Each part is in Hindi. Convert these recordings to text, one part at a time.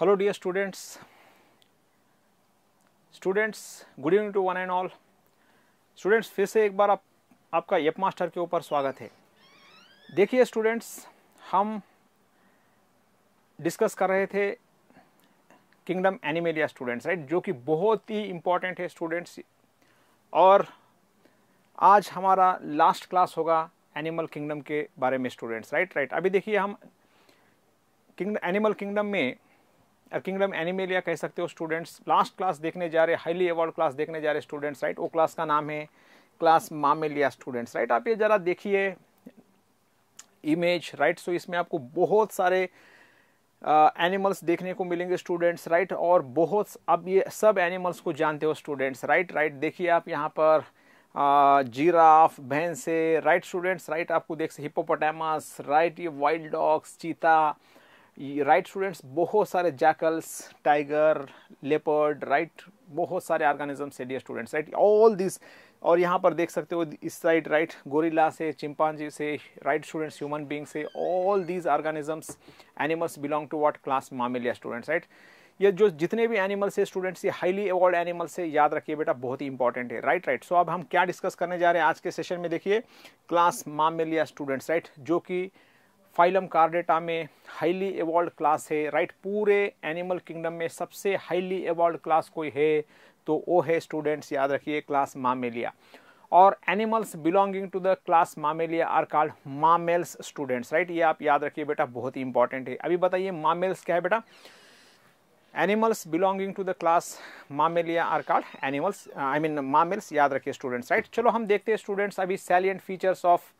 Hello dear students students good evening to one and all students फिर से एक बार आप आपका एप मास्टर के ऊपर स्वागत है देखिए स्टूडेंट्स हम डिस्कस कर रहे थे किंगडम एनिमेलिया स्टूडेंट्स राइट जो कि बहुत ही इम्पॉर्टेंट है स्टूडेंट्स और आज हमारा लास्ट क्लास होगा एनिमल किंगडम के बारे में स्टूडेंट्स राइट राइट अभी देखिए हम किंग एनिमल किंगडम में किंगडम एनिमेलिया कह सकते हो स्टूडेंट्स लास्ट क्लास देखने जा रहे हाईली अवार्ड क्लास देखने जा रहे स्टूडेंट्स राइट वो क्लास का नाम है क्लास मामेलिया स्टूडेंट्स राइट आप ये ज़रा देखिए इमेज राइट सो इसमें आपको बहुत सारे एनिमल्स uh, देखने को मिलेंगे स्टूडेंट्स राइट और बहुत अब ये सब एनिमल्स को जानते हो स्टूडेंट्स राइट राइट देखिए आप यहाँ पर जीराफ uh, भैंसे राइट स्टूडेंट्स राइट आपको देख से हिपोपोटामस राइट ये wild dogs cheetah right students बहुत सारे जैकल्स टाइगर लेपर्ड राइट बहुत सारे ऑर्गेनिजम्स से dear students right all this और यहाँ पर देख सकते हो इस साइड राइट गोरिल्ला से चिंपांजी से राइट स्टूडेंट्स ह्यूमन बींग से all these organisms animals belong to what class mammalia students right ये जो जितने भी एनिमल्स है स्टूडेंट्स ये हाईली एवॉर्ड एनिमल्स है याद रखिए बेटा बहुत ही इंपॉर्टेंट है राइट राइट सो अब हम क्या डिस्कस करने जा रहे हैं आज के सेशन में देखिए क्लास मामेलिया स्टूडेंट्स राइट जो कि फाइलम कार्डेटा में हाईली एवॉल्ड क्लास है राइट पूरे एनिमल किंगडम में सबसे हाईली एवॉल्ड क्लास कोई है तो वो है स्टूडेंट्स याद रखिए क्लास मामेलिया और animals belonging to the class mammalia are called mammals students right ये आप याद रखिए बेटा बहुत ही इंपॉर्टेंट है अभी बताइए मामेल्स क्या है बेटा animals belonging to the class mammalia are called animals I mean mammals याद रखिए स्टूडेंट्स राइट चलो हम देखते हैं स्टूडेंट्स अभी सैलियंट फीचर्स ऑफ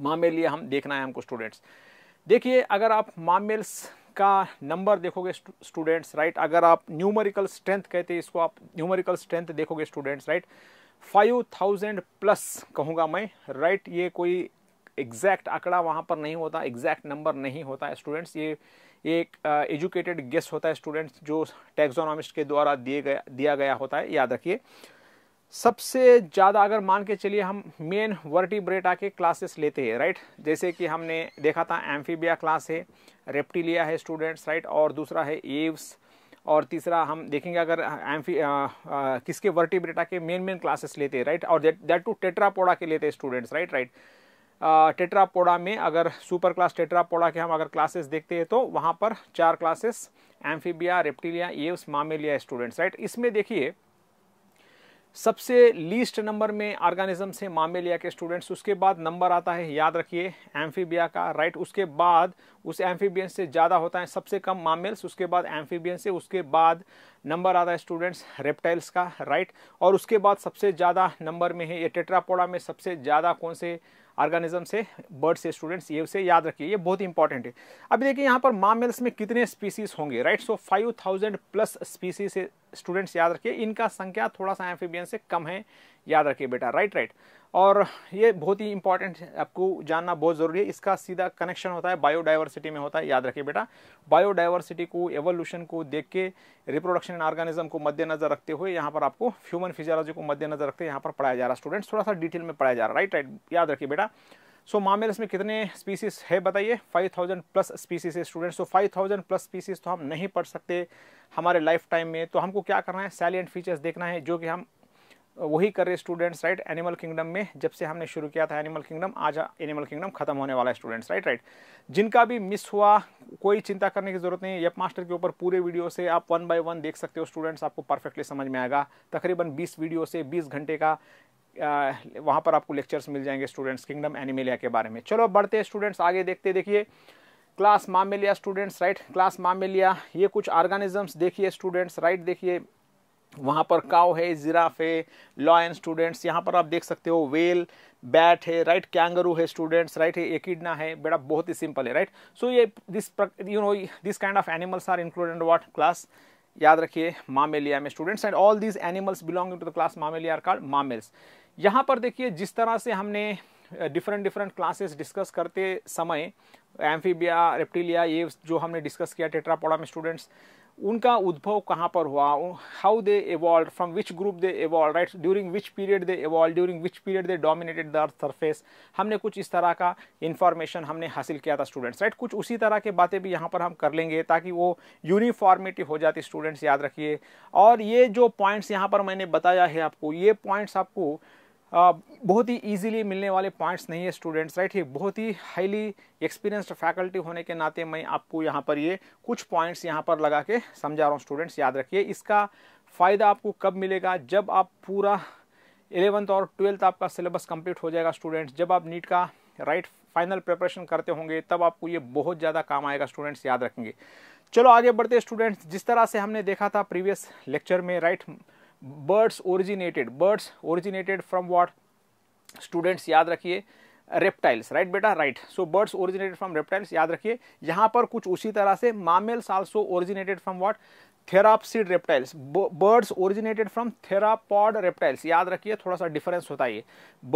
मामेल लिए हम देखना है हमको स्टूडेंट्स देखिए अगर आप मामेल्स का नंबर देखोगे स्टूडेंट्स राइट अगर आप न्यूमेरिकल स्ट्रेंथ कहते हैं इसको आप न्यूमेरिकल स्ट्रेंथ देखोगे students right five thousand plus कहूँगा मैं राइट ये कोई एग्जैक्ट आंकड़ा वहाँ पर नहीं होता एग्जैक्ट नंबर नहीं होता है स्टूडेंट्स ये एक एजुकेटेड गेस्ट होता है स्टूडेंट्स जो टेक्जोनॉमिस्ट के द्वारा दिए गया दिया गया होता है याद रखिए सबसे ज़्यादा अगर मान के चलिए हम मेन वर्टिब्रेटा के क्लासेस लेते हैं राइट जैसे कि हमने देखा था एम्फीबिया क्लास है रेप्टिलिया है स्टूडेंट्स राइट और दूसरा है एव्स और तीसरा हम देखेंगे अगर एम्फी किसके वर्टिब्रेटा के मेन मेन क्लासेस लेते हैं राइट और दैट टू टेट्रापोडा के लेते हैं स्टूडेंट्स राइट राइट टेट्रापोडा में अगर सुपर क्लास टेट्रापोडा के हम अगर क्लासेस देखते हैं तो वहाँ पर चार classes amphibia reptilia aves mammalia students right इसमें देखिए सबसे लीस्ट नंबर में ऑर्गेनिजम्स हैं मामेलिया के स्टूडेंट्स उसके बाद नंबर आता है याद रखिए एम्फीबिया का राइट उसके बाद उस एम्फीबियन से ज़्यादा होता है सबसे कम मामेल्स उसके बाद एम्फीबियन से उसके बाद नंबर आता है स्टूडेंट्स रेप्टाइल्स का राइट और उसके बाद सबसे ज़्यादा नंबर में है ये टेट्रापोडा में सबसे ज़्यादा कौन से ऑर्गेनिज्म से बर्ड से स्टूडेंट्स ये उसे याद रखिए ये बहुत इंपॉर्टेंट है अभी देखिए यहाँ पर मामेल्स में कितने स्पीसीज होंगे right so five thousand plus species students याद रखिए इनका संख्या थोड़ा सा एम्फीबियन से कम है याद रखिए बेटा राइट राइट और ये बहुत ही इंपॉर्टेंट आपको जानना बहुत ज़रूरी है इसका सीधा कनेक्शन होता है बायोडाइवर्सिटी में होता है याद रखिए बेटा बायोडाइवर्सिटी को एवोल्यूशन को देख के रिप्रोडक्शन ऑर्गेनिज्म को मद्देनजर रखते हुए यहाँ पर आपको ह्यूमन फिजियोलॉजी को मद्देनजर रखते यहाँ पर पढ़ाया जा रहा है स्टूडेंट्स थोड़ा सा डिटेल में पढ़ाया जा रहा है राइट राइट याद रखिए बेटा सो so, मामेल में कितने स्पीसीज है बताइए 5000 प्लस स्पीसीज है स्टूडेंट्स तो 5000 प्लस स्पीसीज तो हम नहीं पढ़ सकते हमारे लाइफ टाइम में तो हमको क्या करना है सैलियंट फीचर्स देखना है जो कि हम वही कर रहे स्टूडेंट्स राइट एनिमल किंगडम में जब से हमने शुरू किया था एनिमल किंगडम आज एनिमल किंगडम खत्म होने वाला है स्टूडेंट्स राइट राइट जिनका भी मिस हुआ कोई चिंता करने की जरूरत नहीं है यप मास्टर के ऊपर पूरे वीडियो से आप वन बाय वन देख सकते हो स्टूडेंट्स आपको परफेक्टली समझ में आएगा तकरीबन बीस वीडियो से बीस घंटे का वहाँ पर आपको लेक्चर्स मिल जाएंगे स्टूडेंट्स किंगडम एनिमेलिया के बारे में चलो बढ़ते हैं स्टूडेंट्स आगे देखते देखिए class mammalia students right class mammalia ये कुछ ऑर्गेनिजम्स देखिए स्टूडेंट्स राइट देखिए वहाँ पर काव है जिराफ है लॉयन स्टूडेंट्स यहाँ पर आप देख सकते हो वेल बैट है राइट कैंगरू है स्टूडेंट्स राइट है एकिडना है बेटा बहुत ही सिंपल है राइट सो ये this you know this kind of animals are included what class याद रखिए मामेलिया में students and all this animals belonging to the class mammalia are called mammals यहाँ पर देखिए जिस तरह से हमने डिफरेंट डिफरेंट क्लासेस डिस्कस करते समय एम्फीबिया रेप्टिलिया ये जो हमने डिस्कस किया टेट्रापोडा में स्टूडेंट्स उनका उद्भव कहाँ पर हुआ how they evolve from which group they evolve right during which period they evolve during which period they dominated the earth surface हमने कुछ इस तरह का इन्फॉर्मेशन हमने हासिल किया था स्टूडेंट्स राइट कुछ उसी तरह के बातें भी यहाँ पर हम कर लेंगे ताकि वो यूनिफॉर्मिटी हो जाती स्टूडेंट्स याद रखिए और ये जो पॉइंट्स यहाँ पर मैंने बताया है आपको ये पॉइंट्स आपको बहुत ही इजीली मिलने वाले पॉइंट्स नहीं है स्टूडेंट्स राइट ये बहुत ही हाईली एक्सपीरियंस्ड फैकल्टी होने के नाते मैं आपको यहाँ पर ये कुछ पॉइंट्स यहाँ पर लगा के समझा रहा हूँ स्टूडेंट्स याद रखिए इसका फ़ायदा आपको कब मिलेगा जब आप पूरा एलेवंथ और ट्वेल्थ आपका सिलेबस कम्प्लीट हो जाएगा स्टूडेंट्स जब आप नीट का राइट फाइनल प्रिपरेशन करते होंगे तब आपको ये बहुत ज़्यादा काम आएगा स्टूडेंट्स याद रखेंगे चलो आगे बढ़ते स्टूडेंट्स जिस तरह से हमने देखा था प्रीवियस लेक्चर में right right, birds originated birds originated from what students याद रखिए रेप्टाइल्स राइट बेटा right so birds originated from reptiles याद रखिए यहाँ पर कुछ उसी तरह से mammals also originated from what therapsid reptiles birds originated from theropod reptiles याद रखिए थोड़ा सा डिफरेंस होता है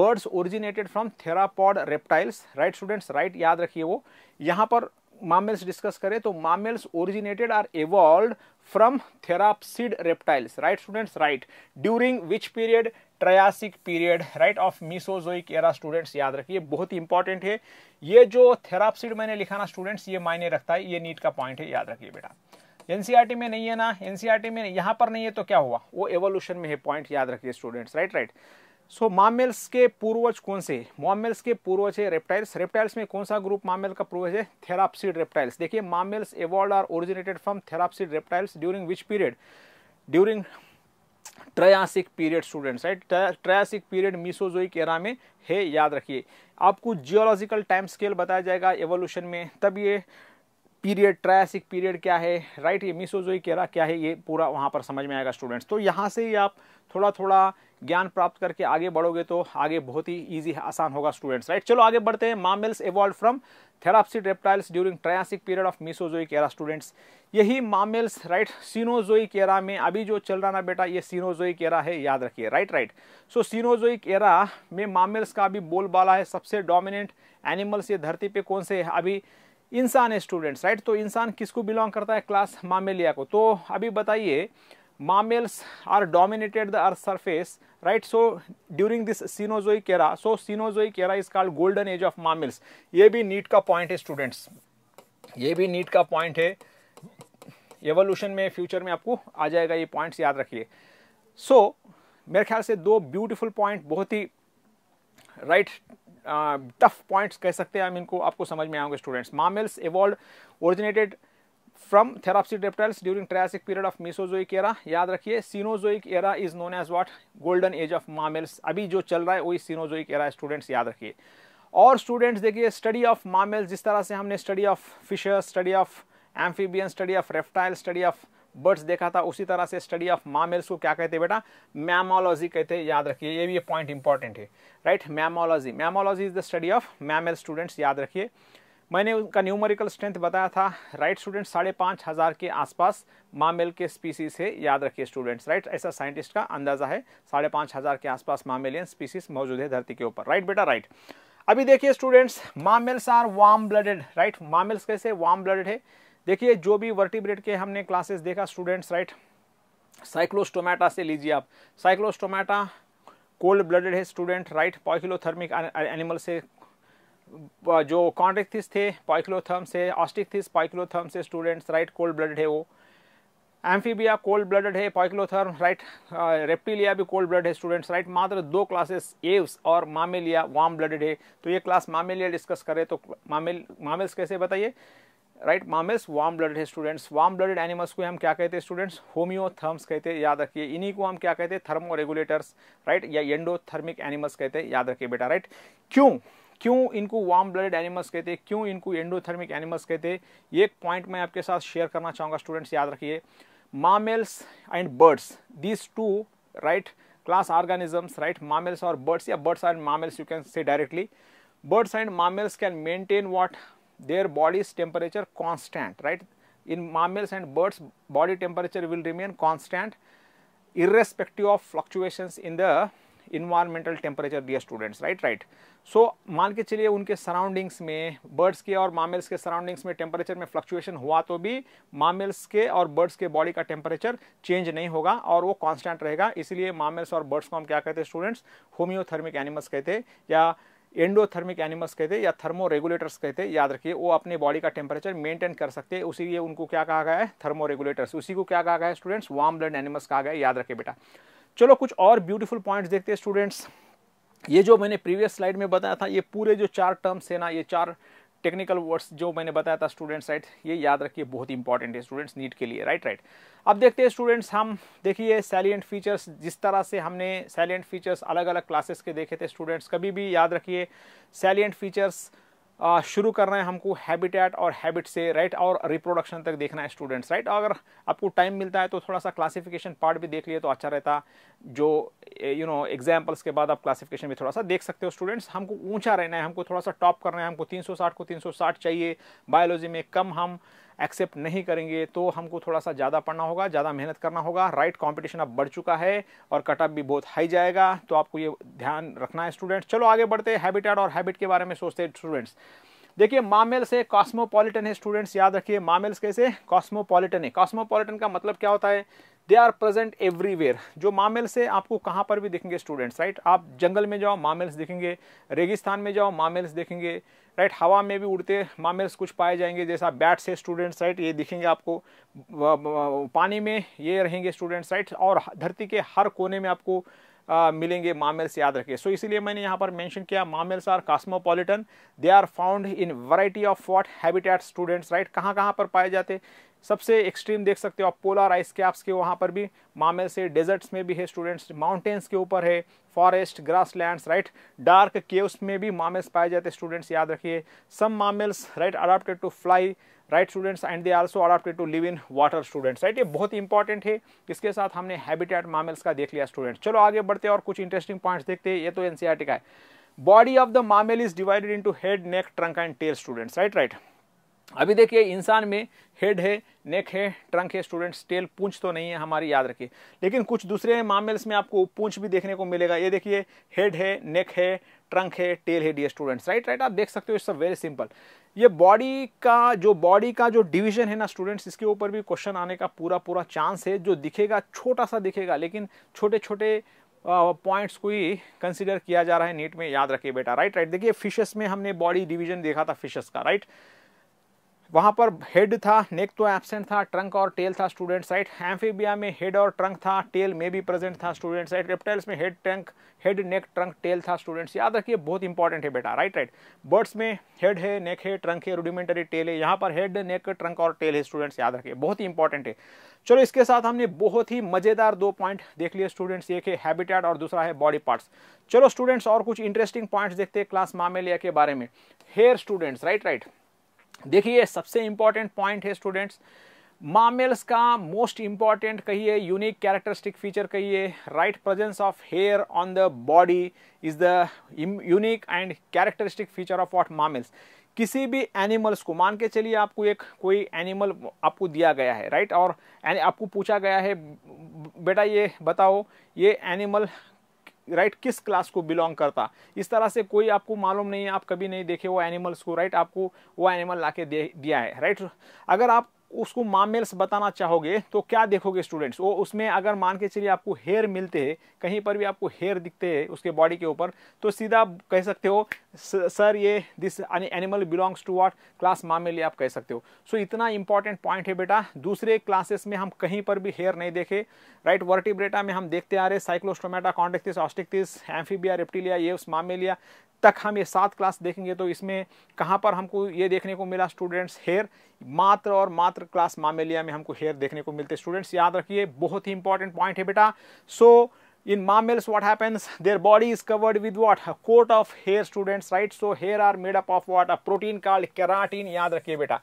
birds originated from theropod reptiles right students right याद रखिए वो यहाँ पर मामेल्स डिस्कस करें तो mammals originated are evolve from therapsid reptiles right students right during which period triassic period right of mesozoic era students याद रखिए बहुत ही इंपॉर्टेंट है ये जो थेरापसिड मैंने लिखा ना स्टूडेंट्स ये मायने रखता है ये नीट का पॉइंट है याद रखिए बेटा एनसीईआरटी e में नहीं है ना एनसीईआरटी e में यहां पर नहीं है तो क्या हुआ वो एवोल्यूशन में है पॉइंट याद रखिए students right right so so, mammals के पूर्वज कौन से मामेल्स के पूर्वज है रेप्टाइल्स रेप्टाइल्स में कौन सा ग्रुप मामेल का पूर्वज है थेरापसिड रेप्टाइल्स देखिए mammals evolved are originated from therapsid reptiles during which period during triassic period students right triassic period mesozoic era में है याद रखिए आपको जियोलॉजिकल टाइम स्केल बताया जाएगा एवोल्यूशन में तब ये पीरियड ट्रायसिक पीरियड क्या है राइट ये मिसोजोइक एरा क्या है ये पूरा वहाँ पर समझ में आएगा स्टूडेंट्स तो यहाँ से ही आप थोड़ा थोड़ा ज्ञान प्राप्त करके आगे बढ़ोगे तो आगे बहुत ही ईजी आसान होगा स्टूडेंट्स राइट चलो आगे बढ़ते हैं mammals evolve from therapsid reptiles during triassic period of mesozoic era students यही मामेल्स राइट सीनोजोई केरा में अभी जो चल रहा ना बेटा ये सीनोजोई एरा है याद रखिए right right so cenozoic era में मामेल्स का अभी बोलबाला है सबसे डोमिनेंट एनिमल्स ये धरती पे कौन से है अभी इंसान है स्टूडेंट्स राइट तो इंसान किसको बिलोंग करता है क्लास मामेलिया को तो अभी बताइए mammals are dominated the earth surface right so during this cenozoic era so cenozoic era is called golden age of mammals ये भी नीट का पॉइंट है स्टूडेंट्स ये भी नीट का पॉइंट है एवोल्यूशन में फ्यूचर में आपको आ जाएगा ये पॉइंट्स याद रखिए सो so, मेरे ख्याल से दो ब्यूटीफुल पॉइंट बहुत ही राइट टफ पॉइंट्स कह सकते हैं हम इनको आपको समझ में आएंगे students mammals evolved originated from therapsid reptiles during triassic period of mesozoic era याद रखिए cenozoic era is known as what golden age of mammals अभी जो चल रहा है वही सीनोजोइक एरा स्टूडेंट्स याद रखिए और स्टूडेंट्स देखिए स्टडी ऑफ मामेल्स जिस तरह से हमने study of fishes study of amphibian study of reptile study of birds देखा था उसी तरह से स्टडी ऑफ मामेल्स को क्या कहते हैं बेटा मैमोलॉजी कहते हैं याद रखिए ये भी पॉइंट इंपॉर्टेंट है right mammalogy mammalogy is the study of mammal students याद रखिए मैंने उनका न्यूमेरिकल स्ट्रेंथ बताया था राइट स्टूडेंट साढ़े पाँच हज़ार के आसपास मामेल के स्पीसीज है याद रखिए स्टूडेंट्स राइट ऐसा साइंटिस्ट का अंदाजा है साढ़े पाँच हज़ार के आसपास मामेलियन स्पीसीज मौजूद है धरती के ऊपर राइट बेटा राइट अभी देखिए students mammals are warm blooded right mammals कैसे वार्म ब्लडेड है देखिए जो भी वर्टिब्रेट के हमने क्लासेस देखा स्टूडेंट्स राइट साइक्लोस्टोमेटा से लीजिए आप साइक्लोस्टोमेटा कोल्ड ब्लडेड है स्टूडेंट राइट पॉइकिलोथर्मिक एनिमल से जो कॉन्ट्रेक्थिस थे पॉइकिलोथर्म से ऑस्टिकथिस पॉइकिलोथर्म से स्टूडेंट्स राइट कोल्ड ब्लडेड है वो एम्फीबिया कोल्ड ब्लडेड है पॉइक्लोथर्म राइट रेप्टिलिया भी कोल्ड ब्लड है स्टूडेंट्स राइट मात्र दो क्लासेस एव्स और मामेलिया वार्म ब्लडेड है तो ये क्लास मामेलिया डिस्कस करें तो मामेल मामेल्स कैसे बताइए राइट मामेस वार्म ब्लडेड है स्टूडेंट्स वार्म ब्लडेड एनिमल्स को हम क्या कहते हैं स्टूडेंट्स होमियोथर्म्स कहते हैं याद रखिए इन्हीं को हम क्या कहते हैं थर्मो रेगुलेटर्स राइट या एंडोथर्मिक एनिमल्स कहते हैं याद रखिए बेटा राइट क्यों क्यों इनको वार्म ब्लडेड एनिमल्स कहते हैं क्यों इनको एंडोथर्मिक एनिमल्स कहते हैं ये एक पॉइंट मैं आपके साथ शेयर करना चाहूँगा स्टूडेंट्स याद रखिए mammals and birds these two right class organisms right mammals और बर्ड्स या birds and mammals you can say directly birds and mammals can maintain what their body's temperature constant right in mammals and birds body temperature will remain constant irrespective of fluctuations in the environmental temperature दिया स्टूडेंट्स राइट राइट सो मान के चलिए उनके सराउंडिंग्स में बर्ड्स के और मामल्स के सराउंडिंग्स में टेम्परेचर में फ्लक्चुएशन हुआ तो भी मामल्स के और बर्ड्स के बॉडी का टेम्परेचर चेंज नहीं होगा और वो कांस्टेंट रहेगा इसलिए मामल्स और बर्ड्स को हम क्या कहते हैं स्टूडेंट्स होम्योथर्मिक एनिमल्स कहते हैं या एंडोथर्मिक एनिमल्स कहते हैं या थर्मो रेगुलेटर्स कहते हैं याद रखिए वो अपने बॉडी का टेम्परेचर मेंटेन कर सकते हैं उसी उनको क्या कहा गया है थर्मो रेगुलेटर्स उसी को क्या कहा गया है स्टूडेंट्स वार्म ब्लड एनिमल्स कहा गया है याद रखिए बेटा चलो कुछ और ब्यूटीफुल पॉइंट्स देखते हैं स्टूडेंट्स ये जो मैंने प्रीवियस स्लाइड में बताया था ये पूरे जो चार टर्म्स है ना ये चार टेक्निकल वर्ड्स जो मैंने बताया था स्टूडेंट्स राइट ये याद रखिए बहुत इंपॉर्टेंट है स्टूडेंट्स नीट के लिए राइट राइट अब देखते हैं स्टूडेंट्स हम देखिए सैलियंट फीचर्स जिस तरह से हमने सैलियंट फीचर्स अलग अलग क्लासेस के देखे थे स्टूडेंट्स कभी भी याद रखिए सैलियंट फीचर्स शुरू करना है हमको हैबिटेट और हैबिट से राइट और रिप्रोडक्शन तक देखना है स्टूडेंट्स राइट अगर आपको टाइम मिलता है तो थोड़ा सा क्लासिफिकेशन पार्ट भी देख लिए तो अच्छा रहता जो यू नो एग्जाम्पल्स के बाद आप क्लासिफिकेशन भी थोड़ा सा देख सकते हो स्टूडेंट्स हमको ऊंचा रहना है हमको थोड़ा सा टॉप करना है हमको 360 को 360 चाहिए बायोलॉजी में कम हम एक्सेप्ट नहीं करेंगे तो हमको थोड़ा सा ज़्यादा पढ़ना होगा ज़्यादा मेहनत करना होगा राइट कॉम्पिटिशन अब बढ़ चुका है और कटअप भी बहुत हाई जाएगा तो आपको ये ध्यान रखना है स्टूडेंट्स चलो आगे बढ़ते हैं हैबिटेट और हैबिट के बारे में सोचते हैं स्टूडेंट्स देखिए मामेल्स है कॉस्मोपॉलिटन है स्टूडेंट्स याद रखिए मामेल्स कैसे कॉस्मोपॉलिटन है कॉस्मोपॉलिटन का मतलब क्या होता है दे आर प्रेजेंट एवरीवेयर जो मामेल्स है आपको कहाँ पर भी दिखेंगे स्टूडेंट्स राइट आप जंगल में जाओ मामेल्स दिखेंगे रेगिस्तान में जाओ मामेल्स दिखेंगे राइट हवा में भी उड़ते मामल्स कुछ पाए जाएंगे जैसा बैट्स है स्टूडेंट्स राइट ये दिखेंगे आपको पानी में ये रहेंगे स्टूडेंट्स राइट और धरती के हर कोने में आपको आ, मिलेंगे मामल्स याद रखिए सो so, इसीलिए मैंने यहाँ पर मेंशन किया mammals are cosmopolitan they are found in variety of what habitat students right कहाँ कहाँ पर पाए जाते सबसे एक्सट्रीम देख सकते हो आप पोलर आइस कैप्स के वहाँ पर भी मामले से डेजर्ट्स में भी है स्टूडेंट्स माउंटेन्स के ऊपर है forest grass lands right dark caves में भी मामल्स पाए जाते हैं स्टूडेंट्स याद रखिए some mammals right adapted to fly right students and they also adapted to live in water students right ये बहुत इंपॉर्टेंट है इसके साथ हमने हैबिटेट मामल्स का देख लिया स्टूडेंट्स चलो आगे बढ़ते हैं और कुछ इंटरेस्टिंग पॉइंट्स देखते हैं ये तो एनसीआर e का है body of the mammal is divided into head neck trunk and tail students right right अभी देखिए इंसान में हेड है नेक है ट्रंक है स्टूडेंट्स टेल पूंछ तो नहीं है हमारी याद रखिए लेकिन कुछ दूसरे मामल्स में आपको पूंछ भी देखने को मिलेगा ये देखिए हेड है नेक है ट्रंक है टेल है डी स्टूडेंट्स राइट राइट आप देख सकते हो इट्स वेरी सिंपल ये बॉडी का जो बॉडी का जो डिवीजन है ना स्टूडेंट्स इसके ऊपर भी क्वेश्चन आने का पूरा पूरा चांस है जो दिखेगा छोटा सा दिखेगा लेकिन छोटे छोटे पॉइंट्स को ही कंसिडर किया जा रहा है नीट में याद रखिए बेटा राइट राइट देखिए फिशेस में हमने बॉडी डिवीजन देखा था फिशेस का राइट right? वहाँ पर हेड था नेक तो एबसेंट था ट्रंक और टेल था स्टूडेंट साइड एम्फीबिया में हेड और ट्रंक था टेल में भी प्रेजेंट था स्टूडेंट साइड रेप्टाइल्स में head trunk head neck trunk tail था स्टूडेंट्स याद रखिए बहुत इंपॉर्टेंट है बेटा राइट राइट बर्ड्स में हेड है नेक है ट्रंक है रूडिमेंटरी टेल है यहाँ पर हेड नेक ट्रंक और टेल है स्टूडेंट्स याद रखिए बहुत ही इंपॉर्टेंट है चलो इसके साथ हमने बहुत ही मज़ेदार दो पॉइंट देख लिए स्टूडेंट्स एक हैबिटेट और दूसरा है बॉडी पार्ट्स चलो स्टूडेंट्स और कुछ इंटरेस्टिंग पॉइंट्स देखते हैं क्लास मामेलिया के बारे में हेयर स्टूडेंट्स राइट राइट देखिए सबसे इंपॉर्टेंट पॉइंट है स्टूडेंट्स मामेल्स का मोस्ट इंपॉर्टेंट कहिए यूनिक कैरेक्टरिस्टिक फीचर कहिए right presence of hair on the body is the unique and characteristic feature of what mammals किसी भी एनिमल्स को मान के चलिए आपको एक कोई एनिमल आपको दिया गया है राइट और आपको पूछा गया है बेटा ये बताओ ये एनिमल राइट किस क्लास को बिलोंग करता इस तरह से कोई आपको मालूम नहीं है आप कभी नहीं देखे वो एनिमल्स को राइट आपको वो एनिमल लाके दे दिया है राइट अगर आप उसको मामेल्स बताना चाहोगे तो क्या देखोगे स्टूडेंट्स वो उसमें अगर मान के चलिए आपको हेयर मिलते हैं कहीं पर भी आपको हेयर दिखते हैं उसके बॉडी के ऊपर तो सीधा कह सकते हो सर ये this animal belongs to what class mammal आप कह सकते हो सो so, इतना इंपॉर्टेंट पॉइंट है बेटा दूसरे क्लासेस में हम कहीं पर भी हेयर नहीं देखे राइट वर्टिब्रेटा में हम देखते आ रहे cyclostomata chondrichthyes osteichthyes amphibia reptilia ये उस मामेलिया तक हम ये सात क्लास देखेंगे तो इसमें कहाँ पर हमको ये देखने को मिला स्टूडेंट्स हेयर मात्र और मात्र क्लास मामेलिया में हमको हेयर देखने को मिलते स्टूडेंट्स याद रखिए बहुत ही इंपॉर्टेंट पॉइंट है बेटा so in mammals what happens their body is covered with what coat of hair students right so hair are made up of what a protein called keratin याद रखिए बेटा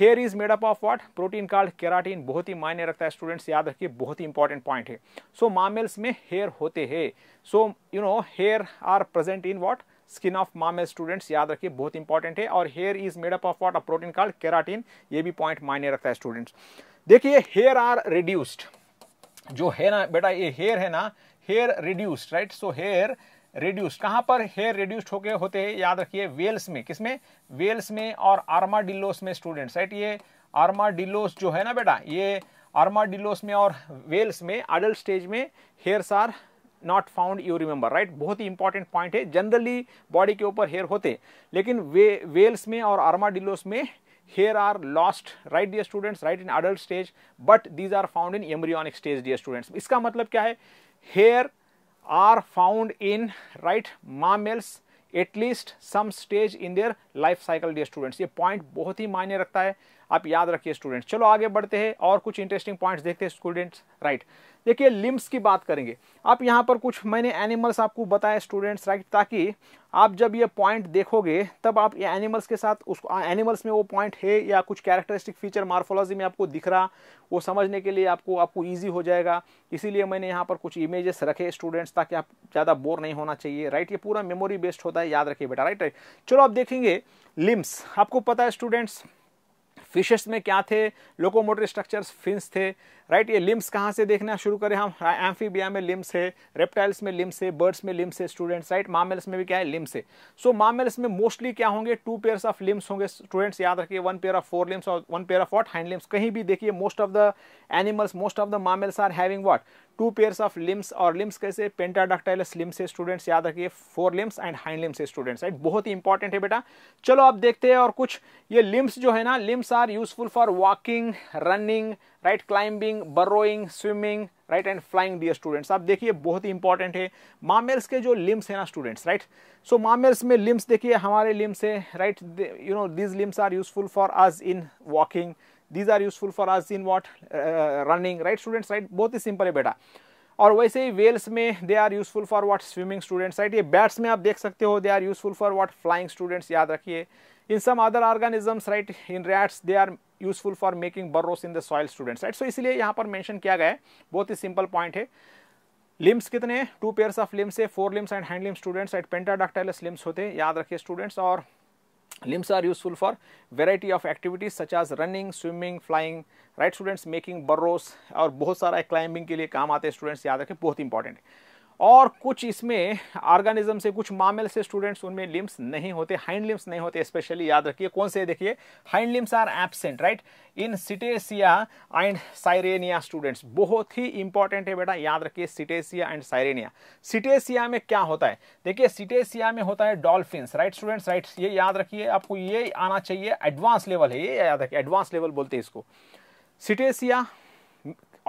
hair is made up of what protein called keratin बहुत ही मायने रखता है स्टूडेंट्स याद रखिए बहुत ही इंपॉर्टेंट पॉइंट है सो so, मामेल्स में हेयर होते हैं so you know hair are present in what skin of mammal students याद रखिए बहुत इंपॉर्टेंट है और hair is made up of what a protein called keratin ये भी पॉइंट मायने रखता है स्टूडेंट्स देखिए हेयर आर रिड्यूस्ड जो है ना बेटा ये हेयर है ना hair reduced right so hair reduced कहाँ पर हेयर रिड्यूस्ड होके होते हैं याद रखिए वेल्स में किसमें वेल्स में और आर्माडिलोस में स्टूडेंट्स राइट ये आर्माडिलोस जो है ना बेटा ये आर्माडिलोस में और वेल्स में अडल्ट स्टेज में hairs are not found you remember right बहुत ही इंपॉर्टेंट पॉइंट है जनरली बॉडी के ऊपर हेयर होते लेकिन वे वेल्स में और आर्माडिलोस में hair are lost right dear students right in adult stage but these are found in embryonic stage dear students इसका मतलब क्या है hair are found in right mammals at least some stage in their life cycle dear students ये पॉइंट बहुत ही मायने रखता है आप याद रखिए स्टूडेंट्स चलो आगे बढ़ते हैं और कुछ इंटरेस्टिंग पॉइंट्स देखते हैं स्टूडेंट्स राइट देखिए लिम्स की बात करेंगे आप यहाँ पर कुछ मैंने एनिमल्स आपको बताए स्टूडेंट्स राइट ताकि आप जब ये पॉइंट देखोगे तब आप ये एनिमल्स के साथ उस एनिमल्स में वो पॉइंट है या कुछ कैरेक्टरिस्टिक फीचर मार्फोलॉजी में आपको दिख रहा वो समझने के लिए आपको आपको ईजी हो जाएगा इसीलिए मैंने यहाँ पर कुछ इमेजेस रखे स्टूडेंट्स ताकि आप ज़्यादा बोर नहीं होना चाहिए राइट ये पूरा मेमोरी बेस्ड होता है याद रखिए बेटा राइट राइट चलो आप देखेंगे लिम्स आपको पता है स्टूडेंट्स फिशेस में क्या थे लोकोमोटर स्ट्रक्चर्स फिंस थे राइट ये लिम्स कहाँ से देखना शुरू करें हम एम्फीबिया में लिम्स है रेप्टाइल्स में लिम्स है बर्ड्स में लिम्स है स्टूडेंट्स राइट मामेल्स में भी क्या है लिम्स है सो so, मामेल्स में मोस्टली क्या होंगे टू पेयर ऑफ लिम्स होंगे स्टूडेंट्स याद रखिए one pair of fore limbs और one pair of what hind limbs कहीं भी देखिए most of the animals most of the mammals are having what two pairs of limbs और लिम्स कैसे पेंटाडक्टाइलस लिम्स है स्टूडेंट्स याद रखिए fore limbs and hind limbs है स्टूडेंट्स राइट बहुत ही इंपॉर्टेंट है बेटा चलो आप देखते हैं और कुछ ये लिम्स जो है ना limbs are useful for walking running right climbing burrowing swimming right and flying dear students आप देखिए बहुत ही इंपॉर्टेंट है मामेल्स के जो लिम्स है ना स्टूडेंट्स राइट सो मामेल्स में लिम्स देखिए हमारे लिम्स है right you know these limbs are useful for us in walking these are useful for us in what uh, running right students right both ही सिंपल है बेटा और वैसे ही वेल्स में they are useful for what swimming students right ये बैट्स में आप देख सकते हो they are useful for what flying students याद रखिए in some other organisms right in rats they are useful for making burrows in the soil students right so इसलिए यहाँ पर मैंशन किया गया है बहुत ही सिंपल पॉइंट है लिम्स कितने टू पेयर्स ऑफ लिम्स है fore limbs and hind limbs students एट पेंटाडाक्टाइलस लिम्स होते हैं याद रखिए स्टूडेंट्स और Limbs are useful for variety of activities such as running, swimming, flying, right students making burrows aur bahut sara climbing ke liye kaam aate students yaad rakhe bahut important hai और कुछ इसमें ऑर्गेनिज्म से कुछ मामले से स्टूडेंट्स उनमें लिम्स नहीं होते हाइंड लिम्स नहीं होते स्पेशली याद रखिए कौन से देखिए hind limbs are absent right in cetacea and sirenia students बहुत ही इंपॉर्टेंट है बेटा याद रखिए सिटेसिया एंड साइरेनिया सिटेसिया में क्या होता है देखिए सिटेसिया में होता है डॉल्फिन राइट स्टूडेंट्स राइट ये याद रखिए आपको ये आना चाहिए एडवांस लेवल है ये याद रखिए एडवांस लेवल बोलते हैं इसको सिटेसिया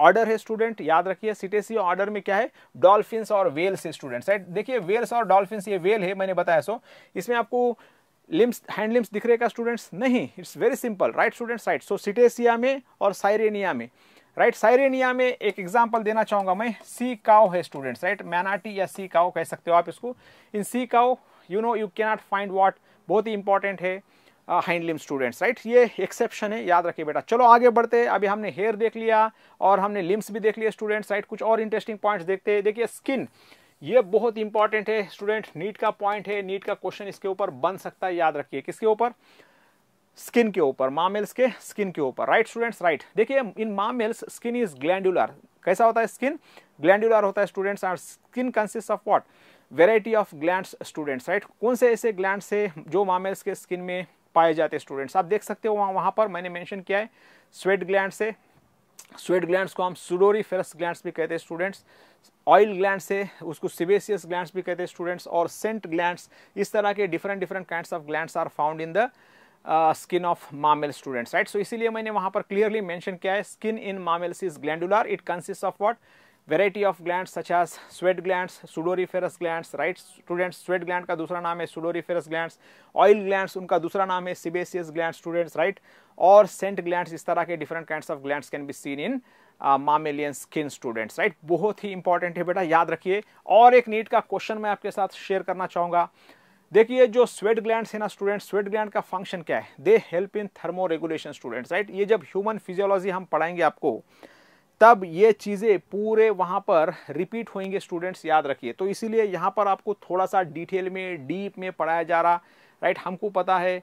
ऑर्डर है स्टूडेंट याद रखिए सिटेसी ऑर्डर में क्या है डॉल्फिन्स और वेल्स स्टूडेंट राइट देखिए वेल्स और डॉल्फिन्स ये वेल है मैंने बताया सो इसमें आपको लिम्स हैंड लिम्स दिख रहे का स्टूडेंट्स नहीं it's very simple right students right so cetacea में और साइरेनिया में राइट right, साइरेनिया में एक एग्जाम्पल देना चाहूंगा मैं सी काओ है स्टूडेंट्स राइट मैनाटी या सी काओ कह सकते हो आप इसको in sea cow you know you cannot find what बहुत ही इंपॉर्टेंट है हाइंड स्टूडेंट्स राइट ये एक्सेप्शन है याद रखिए बेटा चलो आगे बढ़ते हैं अभी हमने हेयर देख लिया और हमने लिम्स भी देख लिया स्टूडेंट्स राइट कुछ और इंटरेस्टिंग पॉइंट्स देखते हैं देखिए स्किन ये बहुत इंपॉर्टेंट है स्टूडेंट नीट का पॉइंट है नीट का क्वेश्चन इसके ऊपर बन सकता है याद रखिए किसके ऊपर स्किन के ऊपर मामेल्स के स्किन के ऊपर राइट स्टूडेंट्स राइट देखिए in mammals skin is glandular कैसा होता है स्किन ग्लैंडुलर होता है students are skin consist of what variety of gland students right कौन से ऐसे ग्लैंड है जो मामेल्स के स्किन में पाए जाते स्टूडेंट्स आप देख सकते हो वहाँ वहाँ पर मैंने मेंशन किया है स्वेट ग्लैंड से स्वेट ग्लैंड्स को हम सुडोरी फेरस ग्लैंड्स भी कहते हैं स्टूडेंट्स ऑयल ग्लैंड से उसको सिबेसियस ग्लैंड्स भी कहते हैं स्टूडेंट्स और सेंट ग्लैंड्स इस तरह के different different kinds of glands are found in the skin of mammal students right so इसीलिए मैंने वहाँ पर क्लियरली मैंशन किया है skin in mammals is glandular it consist of what variety of gland such sweat gland sudoriferous gland right students sweat gland का दूसरा नाम है सुडोरीफेरस ग्लैंड ऑयल ग्लैंड उनका दूसरा नाम है सिबेसियस ग्लैंड स्टूडेंट्स राइट और सेंट ग्लैंड इस तरह के different kind of gland can be seen in mammalian skin students right बहुत ही इंपॉर्टेंट है बेटा याद रखिए और एक नीट का क्वेश्चन मैं आपके साथ शेयर करना चाहूंगा देखिए जो स्वेट ग्लैंड है ना स्टूडेंट स्वेट ग्लैंड का फंक्शन क्या है they help in thermo regulation students right ये जब ह्यूमन फिजियोलॉजी हम पढ़ाएंगे आपको तब ये चीज़ें पूरे वहाँ पर रिपीट होंगे स्टूडेंट्स याद रखिए तो इसीलिए यहाँ पर आपको थोड़ा सा डिटेल में डीप में पढ़ाया जा रहा राइट हमको पता है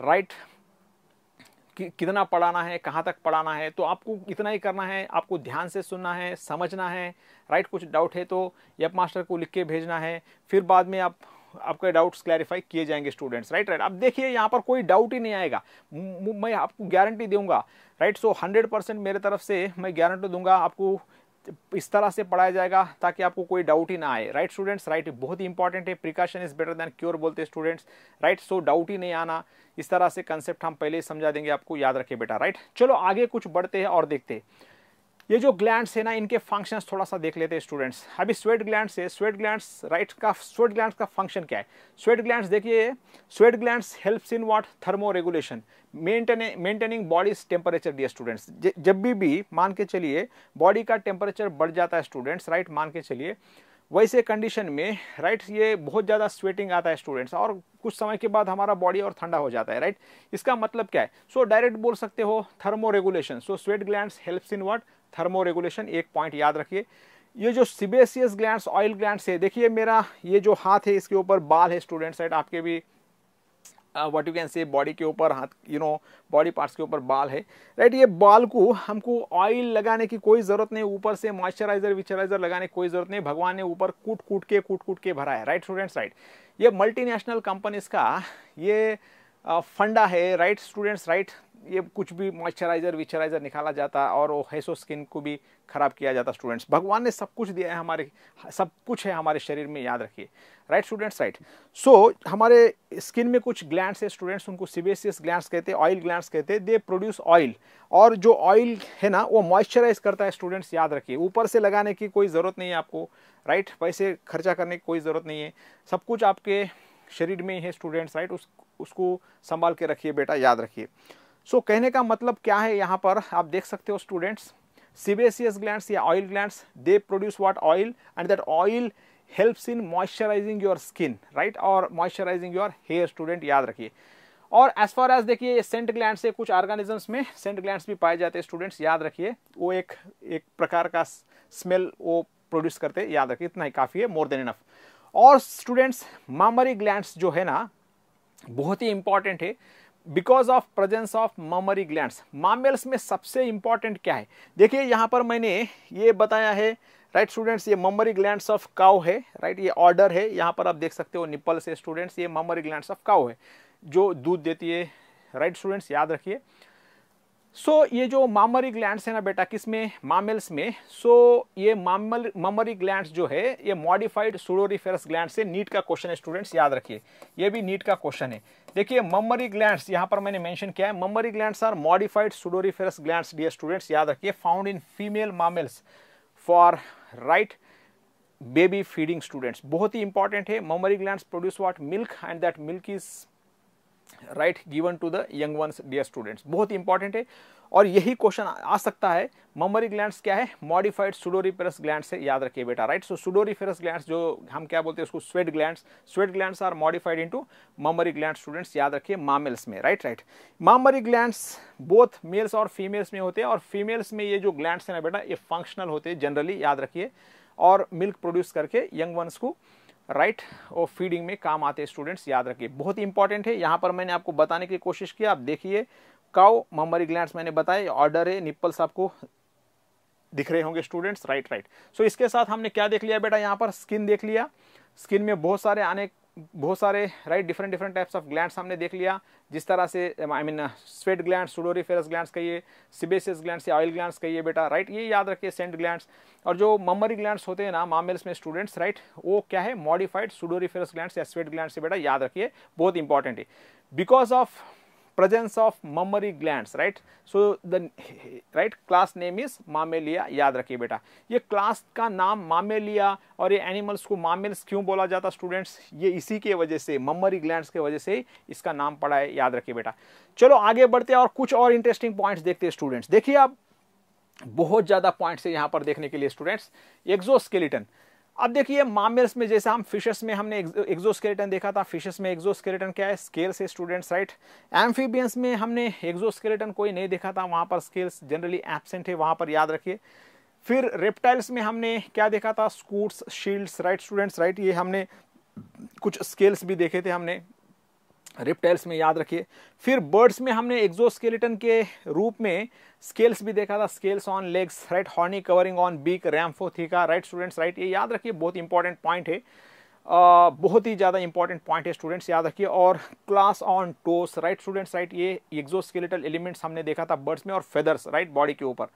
राइट कि, कितना पढ़ाना है कहाँ तक पढ़ाना है तो आपको इतना ही करना है आपको ध्यान से सुनना है समझना है राइट कुछ डाउट है तो यप मास्टर को लिख के भेजना है फिर बाद में आप आपके डाउट्स क्लैरिफाई किए जाएंगे स्टूडेंट्स राइट राइट अब देखिए यहाँ पर कोई डाउट ही नहीं आएगा मैं आपको गारंटी दूंगा राइट सो हंड्रेड परसेंट मेरे तरफ से मैं गारंटी दूंगा आपको इस तरह से पढ़ाया जाएगा ताकि आपको कोई डाउट ही ना आए राइट स्टूडेंट्स राइट बहुत ही इंपॉर्टेंट है precaution is better than cure बोलते स्टूडेंट्स राइट सो डाउट ही नहीं आना इस तरह से कंसेप्ट हम पहले समझा देंगे आपको याद रखे बेटा राइट चलो आगे कुछ बढ़ते हैं और देखते हैं ये जो ग्लैंड्स है ना इनके फंक्शंस थोड़ा सा देख लेते हैं स्टूडेंट्स अभी स्वेट ग्लैंड्स है स्वेट ग्लैंड्स राइट का स्वेट ग्लैंड्स का फंक्शन क्या है स्वेट ग्लैंड्स देखिए sweat glands helps in what thermo regulation maintaining body's temperature दिया स्टूडेंट्स जब भी भी मान के चलिए बॉडी का टेम्परेचर बढ़ जाता है स्टूडेंट्स राइट मान के चलिए वैसे कंडीशन में राइट ये बहुत ज़्यादा स्वेटिंग आता है स्टूडेंट्स और कुछ समय के बाद हमारा बॉडी और ठंडा हो जाता है राइट इसका मतलब क्या है सो so, डायरेक्ट बोल सकते हो thermo regulation so sweat gland helps in what thermoregulation एक पॉइंट याद रखिए ये जो सिबेसियस ग्लैंड्स ऑयल ग्लैंड्स है देखिए मेरा ये जो हाथ है इसके ऊपर बाल है स्टूडेंट साइड आपके भी what you can say body के ऊपर हाथ यू नो बॉडी पार्ट्स के ऊपर बाल है राइट ये बाल को हमको ऑयल लगाने की कोई ज़रूरत नहीं ऊपर से मॉइस्चराइजर विचराइजर लगाने की कोई ज़रूरत नहीं भगवान ने ऊपर कूट कूट के कूट कूट के भरा है राइट स्टूडेंट्स राइट ये मल्टीनेशनल कंपनीज का ये uh, फंडा है राइट स्टूडेंट्स राइट ये कुछ भी मॉइस्चराइज़र विचराइज़र निकाला जाता और वो हेसो स्किन को भी ख़राब किया जाता स्टूडेंट्स भगवान ने सब कुछ दिया है हमारे सब कुछ है हमारे शरीर में याद रखिए राइट स्टूडेंट्स राइट सो हमारे स्किन में कुछ ग्लैंड्स है स्टूडेंट्स उनको सिबेसियस ग्लैंड्स कहते हैं ऑयल ग्लैंड्स कहते हैं दे प्रोड्यूस ऑयल और जो ऑयल है ना वो मॉइस्चराइज करता है स्टूडेंट्स याद रखिए ऊपर से लगाने की कोई ज़रूरत नहीं है आपको राइट पैसे खर्चा करने की कोई ज़रूरत नहीं है सब कुछ आपके शरीर में ही है स्टूडेंट्स राइट उस उसको संभाल के रखिए बेटा याद रखिए सो so, कहने का मतलब क्या है यहाँ पर आप देख सकते हो स्टूडेंट्स सीबेसियस ग्लैंड या oil gland they produce what oil and that oil helps in moisturising your skin right और मॉइस्चराइजिंग योर हेयर स्टूडेंट याद रखिए और एज फार एज देखिए सेंट ग्लैंड से कुछ ऑर्गेनिजम्स में सेंट ग्लैंड भी पाए जाते हैं स्टूडेंट्स याद रखिए वो एक एक प्रकार का स्मेल वो प्रोड्यूस करते हैं याद रखिए इतना ही काफ़ी है मोर देन इनफ और स्टूडेंट्स मामरी ग्लैंड जो है ना बहुत ही इंपॉर्टेंट है because of presence of mammary gland mammals में सबसे इंपॉर्टेंट क्या है देखिए यहाँ पर मैंने ये बताया है राइट right, स्टूडेंट्स ये ममरी ग्लैंड ऑफ काउ है राइट right, ये ऑर्डर है यहाँ पर आप देख सकते हो निपल से स्टूडेंट्स ये ममरी ग्लैंड ऑफ काउ है जो दूध देती है राइट right, स्टूडेंट्स याद रखिए सो so, ये जो मामरी ग्लैंड्स है ना बेटा किस में मामल्स में सो so, ये मामल मामरी ग्लैंड्स जो है ये मॉडिफाइड सुडोरीफेरस ग्लैंड से नीट का क्वेश्चन है स्टूडेंट्स याद रखिए ये भी नीट का क्वेश्चन है देखिए ममरी ग्लैंड्स यहाँ पर मैंने मेंशन किया है mammary glands are modified sudoriferous gland डी स्टूडेंट्स याद रखिए found in female mammals for right baby feeding students बहुत ही इंपॉर्टेंट है mammary gland produce what milk and that milk is right given to the young ones dear students बहुत इंपॉर्टेंट है और यही क्वेश्चन आ सकता है ममरी ग्लैंड्स क्या है मॉडिफाइड सुडोरीफेरस ग्लैंड से याद रखिए बेटा राइट सो सुडोरीफेरस ग्लैंड्स जो हम क्या बोलते हैं उसको sweat glands sweat glands are modified into mammary gland students याद रखिए मामेल्स में right right mammary glands both males और फीमेल्स में होते हैं और फीमेल्स में ये जो ग्लैंड्स हैं ना बेटा ये फंक्शनल होते हैं जनरली याद रखिए और मिल्क प्रोड्यूस करके यंग वंस को राइट और फीडिंग में काम आते स्टूडेंट्स याद रखिए बहुत ही इंपॉर्टेंट है यहाँ पर मैंने आपको बताने की कोशिश की आप देखिए काउ ममरी ग्लैंड मैंने बताए ऑर्डर है निप्पल्स आपको दिख रहे होंगे स्टूडेंट्स राइट राइट सो इसके साथ हमने क्या देख लिया बेटा यहाँ पर स्किन देख लिया स्किन में बहुत सारे आने बहुत सारे right different different types of glands हमने देख लिया जिस तरह से I mean sweat gland sudoriferous gland कहिए सिबेसियस ग्लैंड या ऑयल ग्लैंड कहिए बेटा राइट ये याद रखिए सेंट ग्लैंड और जो मम्मरी ग्लैंड होते हैं ना मामेल्स में स्टूडेंट्स राइट वो क्या है मॉडिफाइड सुडोरी फेरस ग्लैंड या स्वेट ग्लैंड से बेटा याद रखिए बहुत इंपॉर्टेंट है because of presence of mammary glands right so the right class name is mammalia yaad rakhiye beta ye class ka naam mammalia aur ye animals ko mammals क्यों bola jata students ye isi ke wajah se mammary glands ke wajah se iska naam pada hai yaad rakhiye beta chalo aage badhte hain aur kuch aur interesting points dekhte hain students dekhiye aap bahut zyada points hai yahan par dekhne ke liye students exoskeleton अब देखिए मामल्स में जैसे हम फिशेस में हमने एक्जोस्केलेटन देखा था फिशेस में एक्जोस्केलेटन क्या है स्केल्स है स्टूडेंट्स राइट एम्फीबियंस में हमने एक्जोस्केलेटन कोई नहीं देखा था वहाँ पर स्केल्स जनरली एबसेंट है वहाँ पर याद रखिए फिर रेप्टाइल्स में हमने क्या देखा था scutes shields right students right ये हमने कुछ स्केल्स भी देखे थे हमने रिप्टाइल्स में याद रखिए फिर बर्ड्स में हमने एक्जोस्केलेटन के रूप में स्केल्स भी देखा था scales on legs right horny covering on beak rhamphotheca right students right ये याद रखिए बहुत इंपॉर्टेंट पॉइंट है आ, बहुत ही ज़्यादा इंपॉर्टेंट पॉइंट है स्टूडेंट्स याद रखिए और claws on toes right students right ये एक्जोस्केलेटल एलिमेंट्स हमने देखा था बर्ड्स में और फेदर्स राइट बॉडी के ऊपर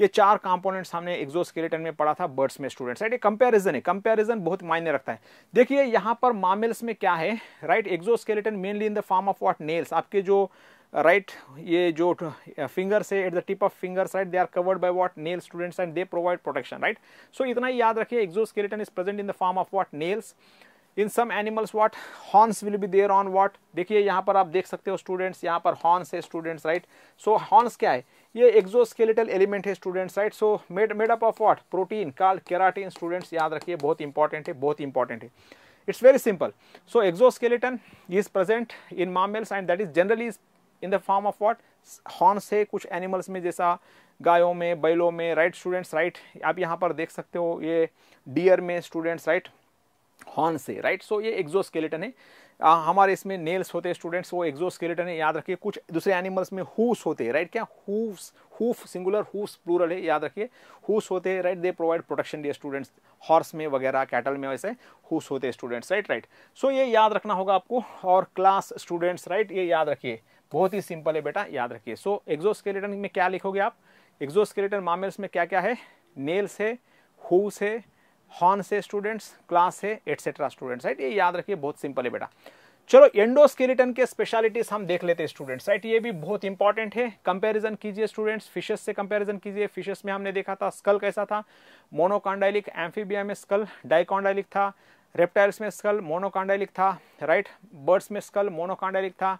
ये चार कॉम्पोनेंट्स हमने एग्जोस्केलेटन में पढ़ा था बर्ड्स में स्टूडेंट्स राइट ये है कंपेरिजन बहुत मायने रखता है देखिए यहाँ पर मामिल्स में क्या है right exoskeleton mainly in the form of what nails आपके जो राइट right, ये जो फिंगर्स uh, है at the tip of fingers right they are covered by what nail students and they provide protection right so इतना ही याद रखिए exoskeleton is present in the form of what nails in some animals what horns will be there on what देखिए यहाँ पर आप देख सकते हो स्टूडेंट्स यहाँ पर हॉर्न्स है स्टूडेंट्स राइट सो हॉर्न्स क्या है ये एक्जोस्केलेटल एलिमेंट है students right so made made up of what protein called keratin students याद रखिए बहुत इंपॉर्टेंट है बहुत इंपॉर्टेंट है it's very simple so exoskeleton is present in mammals and that is generally in the form of what horns है कुछ एनिमल्स में जैसा गायों में बैलों में राइट स्टूडेंट्स राइट आप यहाँ पर देख सकते हो ये डियर में स्टूडेंट्स राइट हॉर्न से राइट सो ये एक्जोस्केलेटन है आ, हमारे इसमें नेल्स होते हैं स्टूडेंट्स वो एग्जोस्केलेटन है याद रखिए कुछ दूसरे एनिमल्स में हुस होते हैं राइट क्या hooves hoof singular hooves plural है याद रखिए हुस होते हैं right they provide protection dear students horse में वगैरह कैटल में वैसे हुस होते हैं स्टूडेंट्स राइट राइट सो ये याद रखना होगा आपको और क्लास स्टूडेंट्स राइट ये याद रखिए बहुत ही सिंपल है बेटा याद रखिए सो एग्जोस्केलेटन में क्या लिखोगे आप एग्जोस्केलेटन मामल्स में क्या क्या है नेल्स है हुस है हॉर्न से स्टूडेंट्स क्लास है एटसेट्रा स्टूडेंट्स राइट ये याद रखिए बहुत सिंपल है बेटा चलो एंडोस्केलेटन के स्पेशलिटीज हम देख लेते हैं स्टूडेंट्स राइट ये भी बहुत इंपॉर्टेंट है कंपैरिजन कीजिए स्टूडेंट्स फिशेस से कंपैरिजन कीजिए फिशेस में हमने देखा था स्कल कैसा था मोनोकॉन्डाइलिक एम्फीबिया में स्कल डाइकॉन्डाइलिक था रेप्टाइल्स में स्कल मोनोकांडाइलिक था राइट बर्ड्स में स्कल मोनोकांडाइलिक था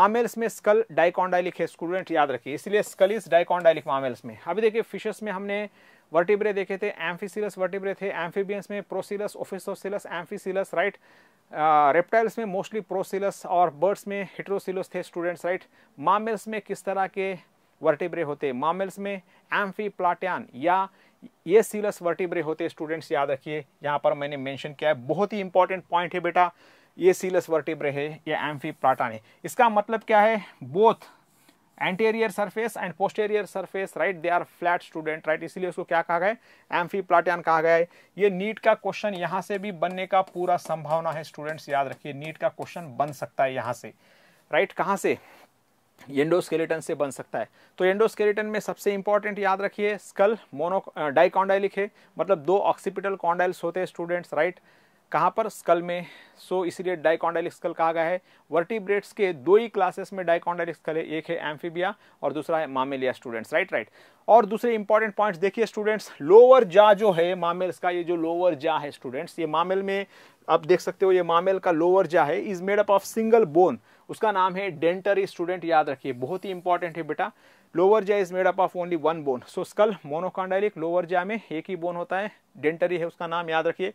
मामेल्स में स्कल डाइकॉन्डाइलिक है स्टूडेंट याद रखिए इसलिए स्कल इज डाइकॉन्डाइलिक मामेल्स में अभी देखिए फिशेस में हमने वर्टिब्रे देखे थे एम्फीसिलस वर्टिब्रे थे एम्फीबियंस में procoelous opisthocoelous amphicoelous right reptiles में मोस्टली प्रोसिलस और बर्ड्स में हिट्रोसिलस थे स्टूडेंट्स राइट मामल्स में किस तरह के वर्टिब्रे होते मामल्स में एम्फी प्लाट्यान या ये सिलस वर्टिब्रे होते स्टूडेंट्स याद रखिए यहाँ पर मैंने मैंशन किया है बहुत ही इंपॉर्टेंट पॉइंट है बेटा ये सीलस वर्टिब्रे है ये एम्फी प्लाटान है इसका मतलब क्या है both anterior surface and posterior surface right they are flat student right इसीलिए उसको क्या कहा गया एम्फी प्लाटियन कहा गया है ये नीट का क्वेश्चन यहाँ से भी बनने का पूरा संभावना है स्टूडेंट्स याद रखिए नीट का क्वेश्चन बन सकता है यहाँ से राइट right, कहाँ से एंडोस्केलेटन से बन सकता है तो एंडोस्केलेटन में सबसे इंपॉर्टेंट याद रखिए स्कल मोनो डाइकॉन्डाइलिक है मतलब दो ऑक्सीपिटल कॉन्डाइल्स होते हैं स्टूडेंट्स राइट right? कहाँ पर स्कल में सो so, इसलिए डाइकॉन्डाइल स्कल कहा गया है वर्टिब्रेट्स के दो ही क्लासेस में डाइकॉन्डाइल स्कल है एक है एम्फीबिया और दूसरा है मामेलिया स्टूडेंट्स राइट राइट और दूसरे इंपॉर्टेंट पॉइंट्स देखिए स्टूडेंट्स लोअर जा जो है मामेल्स का ये जो लोअर जा है स्टूडेंट्स ये मामेल में आप देख सकते हो ये मामेल का लोअर जा है is made up of single bone उसका नाम है डेंटरी स्टूडेंट याद रखिए बहुत ही इंपॉर्टेंट है बेटा lower jaw is made up of only one bone so skull monocondylic lower jaw में एक ही बोन होता है डेंटरी है उसका नाम याद रखिए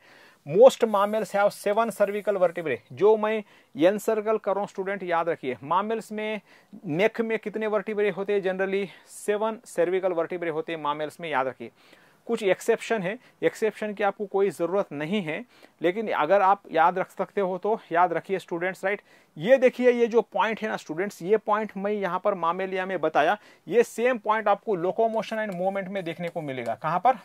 most mammals have seven cervical vertebrae जो मैं यन सर्कल कर स्टूडेंट याद रखिए मामेल्स में नेक में कितने वर्टिब्रे होते हैं जनरली सेवन सर्विकल वर्टिब्रे होते हैं मामेल्स में याद रखिए कुछ एक्सेप्शन है एक्सेप्शन की आपको कोई ज़रूरत नहीं है लेकिन अगर आप याद रख सकते हो तो याद रखिए स्टूडेंट्स राइट ये देखिए ये जो पॉइंट है ना स्टूडेंट्स ये पॉइंट मैं यहाँ पर मामेलिया में बताया ये सेम पॉइंट आपको लोकोमोशन एंड मूवमेंट में देखने को मिलेगा कहाँ पर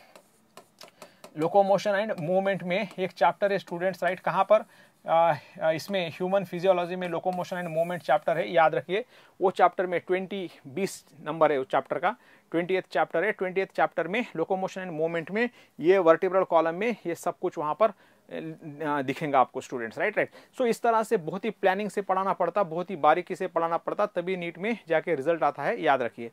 लोकोमोशन एंड मूवमेंट में एक चैप्टर है स्टूडेंट्स राइट कहाँ पर आ, इसमें ह्यूमन फिजियोलॉजी में लोकोमोशन एंड मूवमेंट चैप्टर है याद रखिए वो चैप्टर में ट्वेंटी बीस नंबर है उस चैप्टर का ट्वेंटी चैप्टर है ट्वेंटी चैप्टर में लोकोमोशन एंड मूवमेंट में ये वर्टिब्रल कॉलम में ये सब कुछ वहाँ पर दिखेंगे आपको स्टूडेंट्स राइट राइट सो इस तरह से बहुत ही प्लानिंग से पढ़ाना पड़ता बहुत ही बारीकी से पढ़ाना पड़ता तभी नीट में जाके रिजल्ट आता है याद रखिए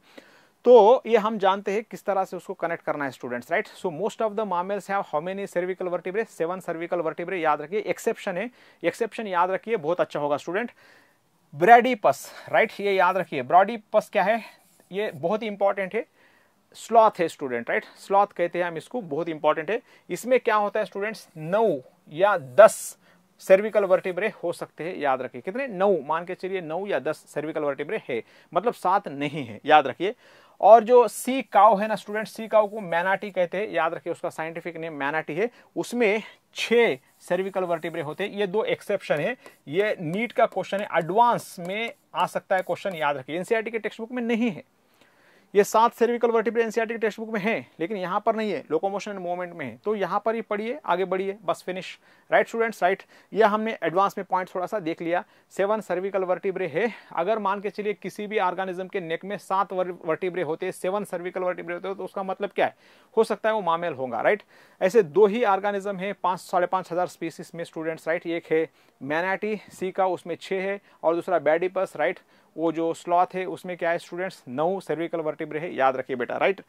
तो ये हम जानते हैं किस तरह से उसको कनेक्ट करना है students right so most of the mammals have how many cervical vertebrae seven cervical vertebrae याद रखिए एक्सेप्शन है एक्सेप्शन याद रखिए बहुत अच्छा होगा स्टूडेंट ब्रेडिपस राइट ये याद रखिए ब्रॉडीपस क्या है ये बहुत ही इंपॉर्टेंट है स्लॉथ है स्टूडेंट राइट स्लॉथ कहते हैं हम इसको बहुत इंपॉर्टेंट है इसमें क्या होता है स्टूडेंट्स नौ या दस सर्विकल वर्टिब्रे हो सकते हैं याद रखिए कितने नौ मान के चलिए नौ या दस सर्विकल वर्टिब्रे है मतलब सात नहीं है याद रखिए और जो सी काव है ना स्टूडेंट सी काव को मैनाटी कहते हैं याद रखिए उसका साइंटिफिक नेम मैनाटी है उसमें छः सर्विकल वर्टिब्रे होते हैं ये दो एक्सेप्शन है ये नीट का क्वेश्चन है एडवांस में आ सकता है क्वेश्चन याद रखिए एनसीईआरटी के टेक्स्ट बुक में नहीं है ये सात सर्विकल वर्टिब्रे एनसीईआरटी के टेक्स्ट बुक में है लेकिन यहाँ पर नहीं है लोकोमोशन एंड मूवमेंट में है तो यहाँ पर ही पढ़िए आगे बढ़िए बस फिनिश राइट स्टूडेंट्स राइट यह हमने एडवांस में पॉइंट थोड़ा सा देख लिया सेवन सर्विकल वर्टिब्रे है अगर मान के चलिए किसी भी ऑर्गेनिज्म के नेक में सात वर्टिब्रे होते हैं सेवन सर्विकल वर्टिब्रे होते हैं तो उसका मतलब क्या है हो सकता है वो मामेल होगा राइट ऐसे दो ही ऑर्गेनिज्म है पाँच साढ़े पाँच हज़ार स्पीसीस में स्टूडेंट्स राइट एक है मैनाटी सी का उसमें छः है और दूसरा बैडिपस राइट वो जो स्लॉथ है उसमें क्या है स्टूडेंट्स नौ सर्विकल वर्टिब्रे है याद रखिए बेटा राइट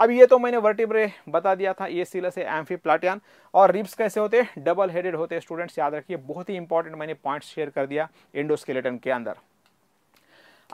अब ये तो मैंने वर्टिब्रे बता दिया था ये सीलस है एम्फी प्लाटियान और रिब्स कैसे होते हैं डबल हेडेड होते हैं स्टूडेंट्स याद रखिए बहुत ही इंपॉर्टेंट मैंने पॉइंट शेयर कर दिया इंडोस्केलेटन के अंदर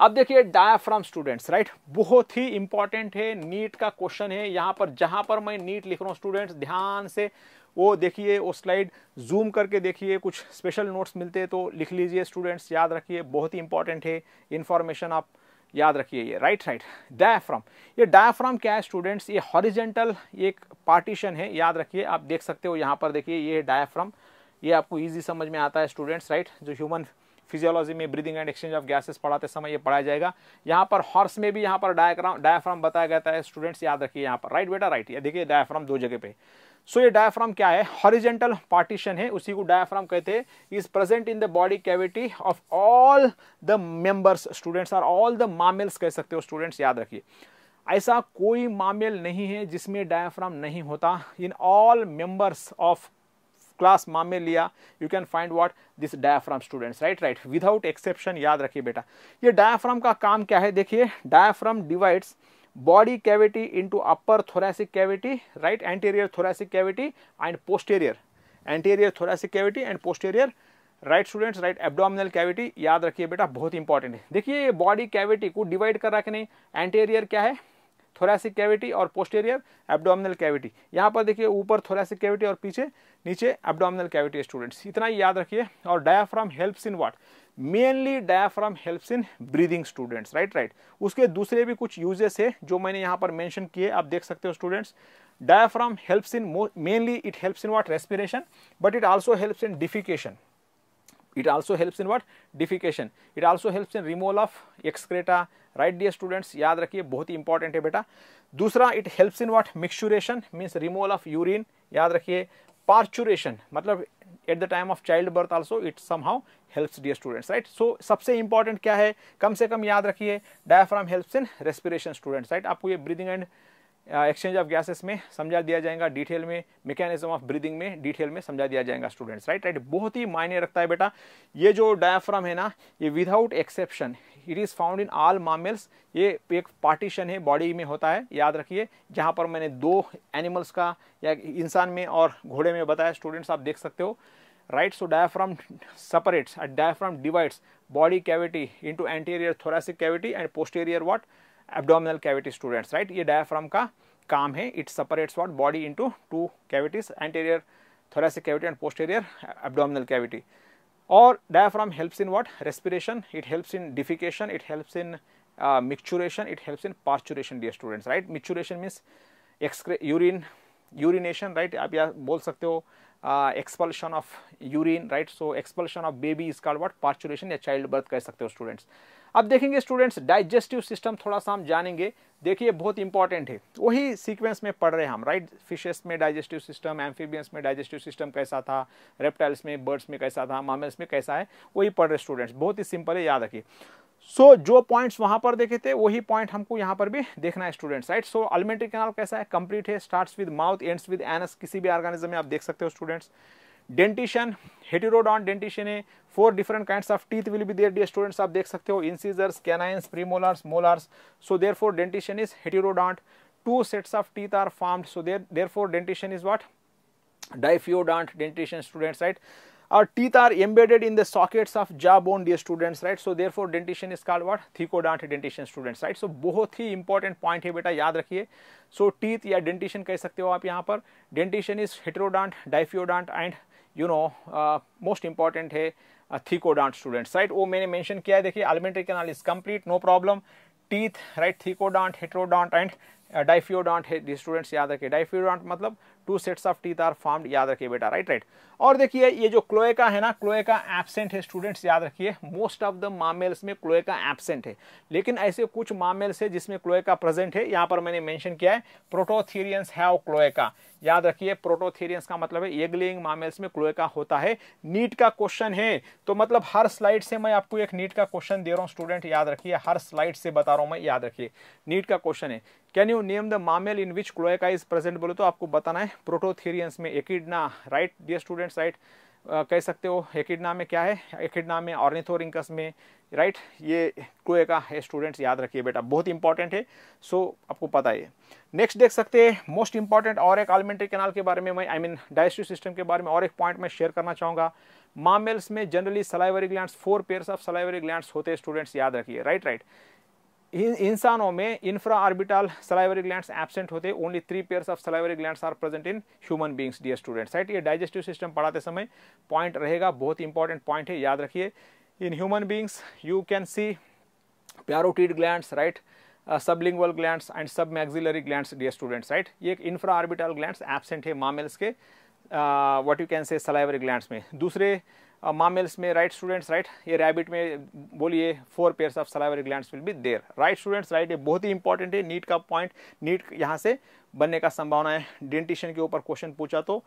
अब देखिए डायाफ्राम स्टूडेंट्स राइट बहुत ही इंपॉर्टेंट है नीट का क्वेश्चन है यहाँ पर जहाँ पर मैं नीट लिख रहा हूँ स्टूडेंट्स ध्यान से वो देखिए वो स्लाइड जूम करके देखिए कुछ स्पेशल नोट्स मिलते हैं तो लिख लीजिए स्टूडेंट्स याद रखिए बहुत ही इंपॉर्टेंट है इन्फॉर्मेशन आप याद रखिए ये राइट साइड डायफ्राम ये डायफ्राम क्या है स्टूडेंट्स ये हॉरिजेंटल एक पार्टीशन है याद रखिए आप देख सकते हो यहाँ पर देखिए ये डायफ्राम ये आपको ईजी समझ में आता है स्टूडेंट्स राइट जो ह्यूमन फिजियोलॉजी में breathing and exchange of gases पढ़ाते समय ये पढ़ाया जाएगा यहाँ पर हॉर्स में भी यहाँ पर डायग्राम डायफ्राम बताया गया है स्टूडेंट्स याद रखिए यहाँ पर राइट बेटा राइट ये देखिए डायफ्राम दो जगह पे सो so, ये डायफ्राम क्या है हॉरिजेंटल पार्टीशन है उसी को डायफ्राम कहते हैं is present in the body cavity of all the members students और ऑल द मामेल्स कह सकते हो स्टूडेंट्स याद रखिए ऐसा कोई मामेल नहीं है जिसमें डायफ्राम नहीं होता in all members of class mammalia you can find what this diaphragm students right right without exception याद रखिए बेटा ये डायफ्राम का काम क्या है देखिए diaphragm divides body cavity into upper thoracic cavity right anterior thoracic cavity and posterior anterior thoracic cavity and posterior right students right abdominal cavity याद रखिए बेटा बहुत इंपॉर्टेंट है देखिए ये बॉडी कैविटी को डिवाइड कर रहा कि नहीं एंटेरियर क्या है थोरेसिक कैविटी और पोस्टेरियर एब्डोमिनल कैविटी यहाँ पर देखिए ऊपर थोरेसिक कैविटी और पीछे नीचे एब्डोमिनल कैविटी स्टूडेंट्स इतना ही याद रखिए और diaphragm helps in what mainly diaphragm helps in breathing students right right उसके दूसरे भी कुछ यूजेस है जो मैंने यहाँ पर मैंशन किए आप देख सकते हो students diaphragm helps in mainly it helps in what respiration but it also helps in defecation it also helps in what defecation it also helps in removal of excreta right dear students याद रखिए बहुत ही इंपॉर्टेंट है बेटा दूसरा it helps in what micturition means removal of urine याद रखिए पार्चुरेशन मतलब at time of child birth also it somehow helps dear students right सो सबसे इंपॉर्टेंट क्या है कम से कम याद रखिए diaphragm help in respiration students right आपको ये breathing and exchange of gases में समझा दिया जाएगा डिटेल में मैकेनिज्म ऑफ ब्रीदिंग में डिटेल में समझा दिया जाएगा स्टूडेंट्स राइट राइट बहुत ही मायने रखता है बेटा ये जो डायाफ्राम है ना ये without exception it is found in all mammals ये एक पार्टीशन है बॉडी में होता है याद रखिए जहाँ पर मैंने दो एनिमल्स का या इंसान में और घोड़े में बताया स्टूडेंट्स आप देख सकते हो right so diaphragm separates a diaphragm divides body cavity into anterior thoracic cavity and posterior what abdominal cavity students right ये diaphragm का काम है it separates what body into two cavities anterior thoracic cavity and posterior abdominal cavity और diaphragm helps in what respiration it helps in defecation it helps in uh, micturition it helps in parturation dear students right micturition means urine urination right आप या बोल सकते हो uh, expulsion of urine right so expulsion of baby is called what parturition या child birth कह सकते हो students अब देखेंगे स्टूडेंट्स डाइजेस्टिव सिस्टम थोड़ा सा हम जानेंगे देखिए बहुत इंपॉर्टेंट है वही सीक्वेंस में पढ़ रहे हैं हम राइट फिशेस में डाइजेस्टिव सिस्टम एम्फीबियंस में डाइजेस्टिव सिस्टम कैसा था रेप्टाइल्स में बर्ड्स में कैसा था मामल्स में कैसा है वही पढ़ रहे स्टूडेंट्स बहुत ही सिंपल है याद रखिए सो so, जो पॉइंट्स वहां पर देखे थे वही पॉइंट हमको यहाँ पर भी देखना है students right so alimentary canal कैसा है कंप्लीट है starts with mouth ends with anus किसी भी ऑर्गेनिज्म में आप देख सकते हो स्टूडेंट्स डेंटिशन हेटेरोडॉन डेंटिशन है four different kind of teeth will be there dear students आप देख सकते हो incisors canines premolars molars so there four dentition is heterodont two sets of teeth are formed there there therefore dentition is what diphyodont dentition students right Our teeth are embedded in the sockets of jawbone, dear students, right? So therefore dentition is called what? thicodont dentition students, right? So bahut hi important point hai beta yaad rakhiye So teeth ya dentition keh sakte ho aap yahan par Dentition is heterodont, diphyodont and you know uh, most important है थीकोडांट स्टूडेंट्स राइट वो मैंने मेंशन किया है देखिए alimentary canal is complete no problem teeth right thecodont heterodont and diphyodont है स्टूडेंट्स याद रखिए डाइफ्योडांट मतलब two sets of teeth are formed याद रखिए बेटा राइट राइट और देखिए ये जो क्लोएका है ना क्लोएका एबसेंट है स्टूडेंट्स याद रखिए मोस्ट ऑफ द मामेल्स में क्लोएका एबसेंट है लेकिन ऐसे कुछ मामेल्स है जिसमें क्लोएका प्रेजेंट है यहाँ पर मैंने मेंशन किया है प्रोटोथीरियंस हैव क्लोएका याद रखिए प्रोटोथीरियंस का मतलब है एगलिंग मामेल्स में क्लोएका होता है नीट का क्वेश्चन है तो मतलब हर स्लाइड से मैं आपको एक नीट का क्वेश्चन दे रहा हूँ स्टूडेंट याद रखिए हर स्लाइड से बता रहा हूँ मैं याद रखिए नीट का क्वेश्चन है can you name the mammal in which cloaca is present बोले तो आपको बताना है प्रोटोथीरियंस में echidna right dear students right कह सकते हो एकिडना में क्या है एकिडना में ऑर्निथोरिंकस में राइट ये क्लोए का है स्टूडेंट्स याद रखिए बेटा बहुत इंपॉर्टेंट है सो आपको पता है नेक्स्ट देख सकते हैं मोस्ट इंपॉर्टेंट और एक आलमेंट्री कैनाल के बारे में मैं आई मीन डाइजेस्टिव सिस्टम के बारे में और एक पॉइंट मैं शेयर करना चाहूँगा मामेल्स में generally salivary gland four pairs of salivary gland होते हैं स्टूडेंट्स याद रखिए राइट राइट इंसानों में infra orbital salivary glands absent होते हैं only three pairs of salivary glands are present in human beings dear students right ये डाइजेस्टिव सिस्टम पढ़ाते समय पॉइंट रहेगा बहुत इंपॉर्टेंट पॉइंट है याद रखिए in human beings you can see parotid glands right sublingual glands and sub maxillary glands dear students right ये एक इंफ्रा आर्बिटल ग्लैंड्स एबसेंट है मामेल्स के what you can say salivary glands में दूसरे मामेल्स में राइट स्टूडेंट्स राइट ये रैबिट में बोलिए four pairs of salivary glands will be there right students right ये बहुत ही इंपॉर्टेंट है नीट का पॉइंट नीट यहाँ से बनने का संभावना है डेंटिशन के ऊपर क्वेश्चन पूछा तो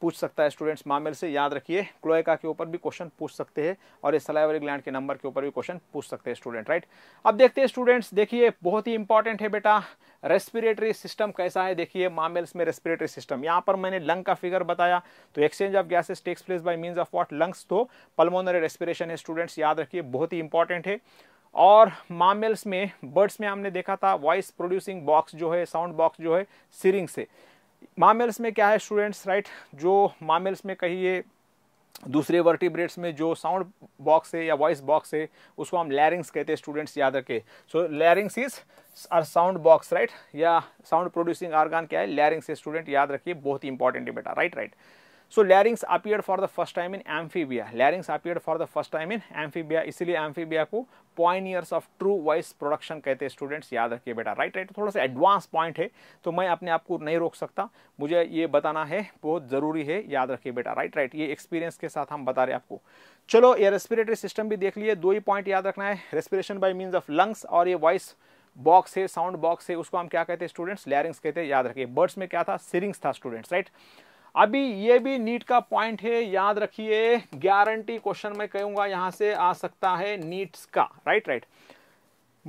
पूछ सकता है स्टूडेंट्स मामेल से याद रखिए क्लोएका के ऊपर भी क्वेश्चन पूछ सकते हैं और इस सलाइवरी ग्लैंड के नंबर के ऊपर भी क्वेश्चन पूछ सकते हैं स्टूडेंट राइट अब देखते हैं स्टूडेंट्स देखिए बहुत ही इंपॉर्टेंट है बेटा रेस्पिरेटरी सिस्टम कैसा है देखिए मामेल्स में रेस्पिरेटरी सिस्टम यहाँ पर मैंने लंग का फिगर बताया तो exchange of gases takes place by mean of what lungs तो पलमोनरी रेस्पिरेशन है स्टूडेंट्स याद रखिए बहुत ही इंपॉर्टेंट है और मामेल्स में बर्ड्स में हमने देखा था वॉइस प्रोड्यूसिंग बॉक्स जो है साउंड बॉक्स जो है सीरिंग से मामेल्स में क्या है स्टूडेंट्स राइट जो मामेल्स में कहिए दूसरे वर्टिब्रेट्स में जो साउंड बॉक्स है या वॉइस बॉक्स है उसको हम लैरिंग्स कहते हैं स्टूडेंट्स याद रखें so larynx is our sound box right या साउंड प्रोड्यूसिंग आर्गान क्या है लैरिंग्स स्टूडेंट याद रखिए बहुत ही इंपॉर्टेंट है बेटा right right so larynx appear for the first time in amphibia larynx appear for the first time in amphibia इसलिए एम्फीबिया को ears of true voice production कहते हैं स्टूडेंट्स याद रखिए बेटा राइट राइट थोड़ा सा एडवांस पॉइंट है तो मैं अपने आप को नहीं रोक सकता मुझे ये बताना है बहुत ज़रूरी है याद रखिए बेटा राइट राइट ये एक्सपीरियंस के साथ हम बता रहे हैं आपको चलो ये रेस्पिरेटरी सिस्टम भी देख लिए दो ही पॉइंट याद रखना है respiration by means of lungs और ये वॉइस बॉक्स है साउंड बॉक्स है उसको हम क्या कहते हैं स्टूडेंट्स लैरिंग्स कहते हैं याद रखिए बर्ड्स में क्या था सिरिंग्स था स्टूडेंट्स राइट right? अभी ये भी नीट का पॉइंट है याद रखिए गारंटी क्वेश्चन में कहूंगा यहां से आ सकता है नीट्स का राइट राइट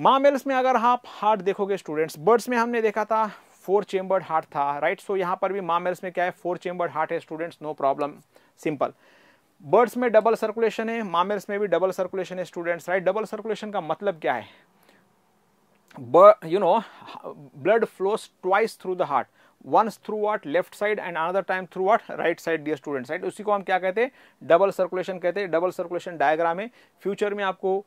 मामेल्स में अगर आप हार्ट देखोगे स्टूडेंट्स बर्ड्स में हमने देखा था फोर चेम्बर्ड हार्ट था राइट सो so, पर भी मामेल्स में क्या है फोर चेम्बर्ड हार्ट है students no problem simple birds में डबल सर्कुलेशन है मामेल्स में भी डबल सर्कुलेशन है स्टूडेंट्स राइट डबल सर्कुलेशन का मतलब क्या है you know blood flows twice through the heart once through what left side and another time through what right side dear student side उसी को हम क्या कहते हैं डबल सर्कुलेशन कहते हैं डबल सर्कुलेशन डायग्राम है फ्यूचर में आपको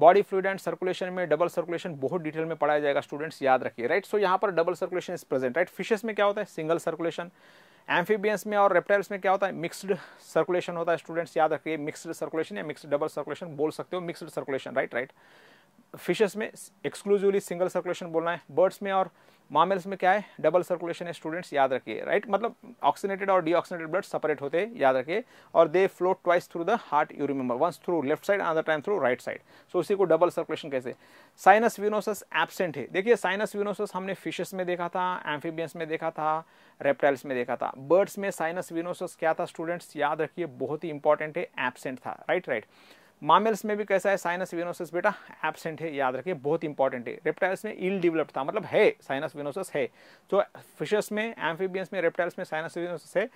बॉडी फ्लूड एंड सर्कुलेशन में डबल सर्कुलेशन बहुत डिटेल में पढ़ाया जाएगा स्टूडेंट्स याद रखिए राइट सो यहाँ पर double circulation is present right fishes में क्या होता है सिंगल सर्कुलेशन एम्फीबियंस में और रेप्टाइल्स में क्या होता है मिक्सड सर्कुलेशन होता है स्टूडेंट्स याद रखिए मिक्सड सर्कुलेशन या मिक्सड डबल सर्कुलेशन बोल सकते हो mixed circulation right right fishes में एक्सक्लूसिवली सिंगल सर्कुलेशन बोलना है बर्ड्स में और मामेल्स में क्या है डबल सर्कुलेशन है स्टूडेंट्स याद रखिए राइट मतलब ऑक्सीनेटेड और डीऑक्सीनेटेड ब्लड सेपरेट होते हैं याद रखिए और they flowed twice through the heart you remember once through left side other time through right side so इसी को डबल सर्कुलेशन कैसे साइनस विनोसस एबसेंट है देखिए साइनस व्यूनोसस हमने फिशेस में देखा था एम्फीबियंस में देखा था रेप्टाइल्स में देखा था बर्ड्स में साइनस विनोसस क्या था स्टूडेंट्स याद रखिए बहुत ही इंपॉर्टेंट है एबसेंट था राइट राइट मामेल्स में भी कैसा है साइनस वेनोसिस बेटा एबसेंट है याद रखिए बहुत इंपॉर्टेंट है रेप्टाइल्स में इल डेवलप था मतलब है साइनस वेनोसिस है तो फिशर्स में एम्फीबियंस में रेप्टाइल्स में साइनस वेनोसिस है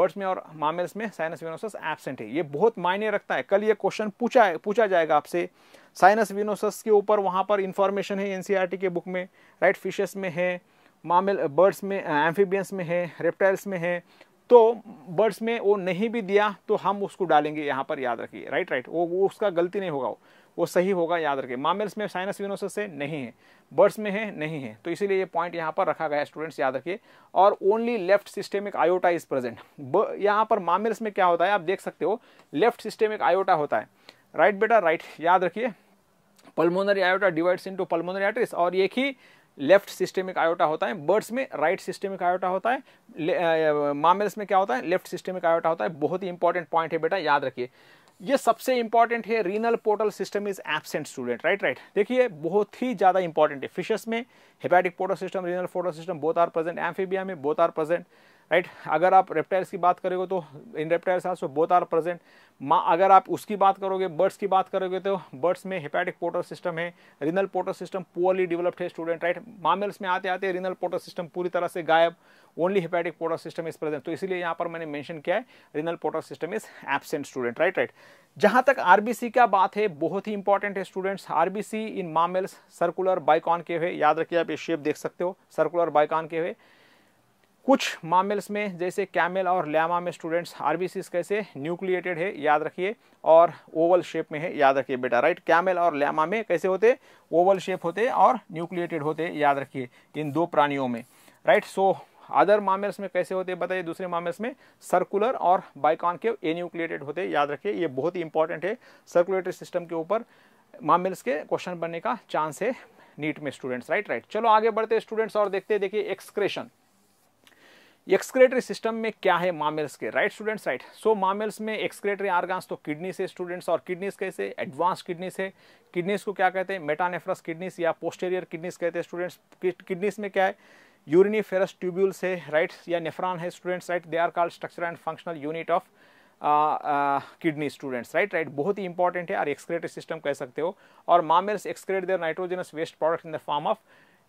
बर्ड्स में और मामेल्स में साइनस वेनोसिस एबसेंट है ये बहुत मायने रखता है कल ये क्वेश्चन पूछा पूछा जाएगा आपसे साइनस वेनोसिस के ऊपर वहाँ पर इंफॉर्मेशन है टी e के बुक में राइट फिशेस में है मामेल बर्ड्स में एम्फीबियंस में है रेप्टाइल्स में है तो बर्ड्स में वो नहीं भी दिया तो हम उसको डालेंगे यहाँ पर याद रखिए राइट राइट वो, वो उसका गलती नहीं होगा वो वो सही होगा याद रखिए मामेल्स में साइनस विनोसस है नहीं है बर्ड्स में है नहीं है तो इसीलिए ये पॉइंट यहाँ पर रखा गया है स्टूडेंट्स याद रखिए और only left systemic aorta is present यहाँ पर मामेल्स में क्या होता है आप देख सकते हो लेफ्ट सिस्टेमिक आयोटा होता है राइट बेटा राइट याद रखिए pulmonary aorta divides into pulmonary arteries और एक ही लेफ्ट सिस्टेमिक आयोटा होता है बर्ड्स में राइट सिस्टेमिक आयोटा होता है मामल्स में क्या होता है लेफ्ट सिस्टेमिक आयोटा होता है बहुत ही इंपॉर्टेंट पॉइंट है बेटा याद रखिए ये सबसे इंपॉर्टेंट है renal portal system is absent student right right देखिए बहुत ही ज़्यादा इंपॉर्टेंट है फिशेस में hepatic portal system renal portal system both are present amphibia में बोथ आर प्रेजेंट राइट अगर आप रेप्टाइल्स की बात करोगे तो in reptiles also both are present माँ अगर आप उसकी बात करोगे बर्ड्स की बात करोगे तो बर्ड्स में हेपेटिक पोटर सिस्टम है renal portal system poorly developed है स्टूडेंट राइट मामल्स में आते आते रिनल पोटर सिस्टम पूरी तरह से गायब only hepatic portal system is present तो इसलिए यहाँ पर मैंने मैंशन किया है renal portal system is absent student right right जहाँ तक सी का बात है बहुत ही इंपॉर्टेंट है students C in mammals circular biconcave हुए याद रखिए आप ये शेप देख सकते हो सर्कुलर बाइकॉन के हुए कुछ मामल्स में जैसे कैमल और लैमा में स्टूडेंट्स आरबीसीस कैसे न्यूक्लिएटेड है याद रखिए और ओवल शेप में है याद रखिए बेटा राइट कैमल और लैमा में कैसे होते ओवल शेप होते और न्यूक्लिएटेड होते याद रखिए इन दो प्राणियों में राइट सो अदर मामल्स में कैसे होते हैं बताइए दूसरे मामल्स में सर्कुलर और बाइकॉन के एन्यूक्लिएटेड होते याद रखिए ये बहुत ही इंपॉर्टेंट है सर्कुलेटरी सिस्टम के ऊपर मामल्स के क्वेश्चन बनने का चांस है नीट में स्टूडेंट्स राइट राइट चलो आगे बढ़ते स्टूडेंट्स और देखते देखिए एक्सक्रेशन एक्सक्रेटरी सिस्टम में क्या है मामेल्स के right students right so mammals में एक्सक्रेटरी आर्गान्स तो किडनी से स्टूडेंट्स और किडनीज कैसे एडवांस किडनीज है किडनीज को क्या कहते हैं मेटानेफ्रस किडनीज या पोस्टेरियर किडनीज कहते हैं स्टूडेंट्स किडनीज में क्या है यूरिनी फेरस ट्यूब्यूल्स है राइट या नेफ्रॉन है students right they are call structure and functional unit of kidney students right right बहुत ही इंपॉर्टेंट है और एक्सक्रेटरी सिस्टम कह सकते हो और mammals excrete their nitrogenous waste product in the form of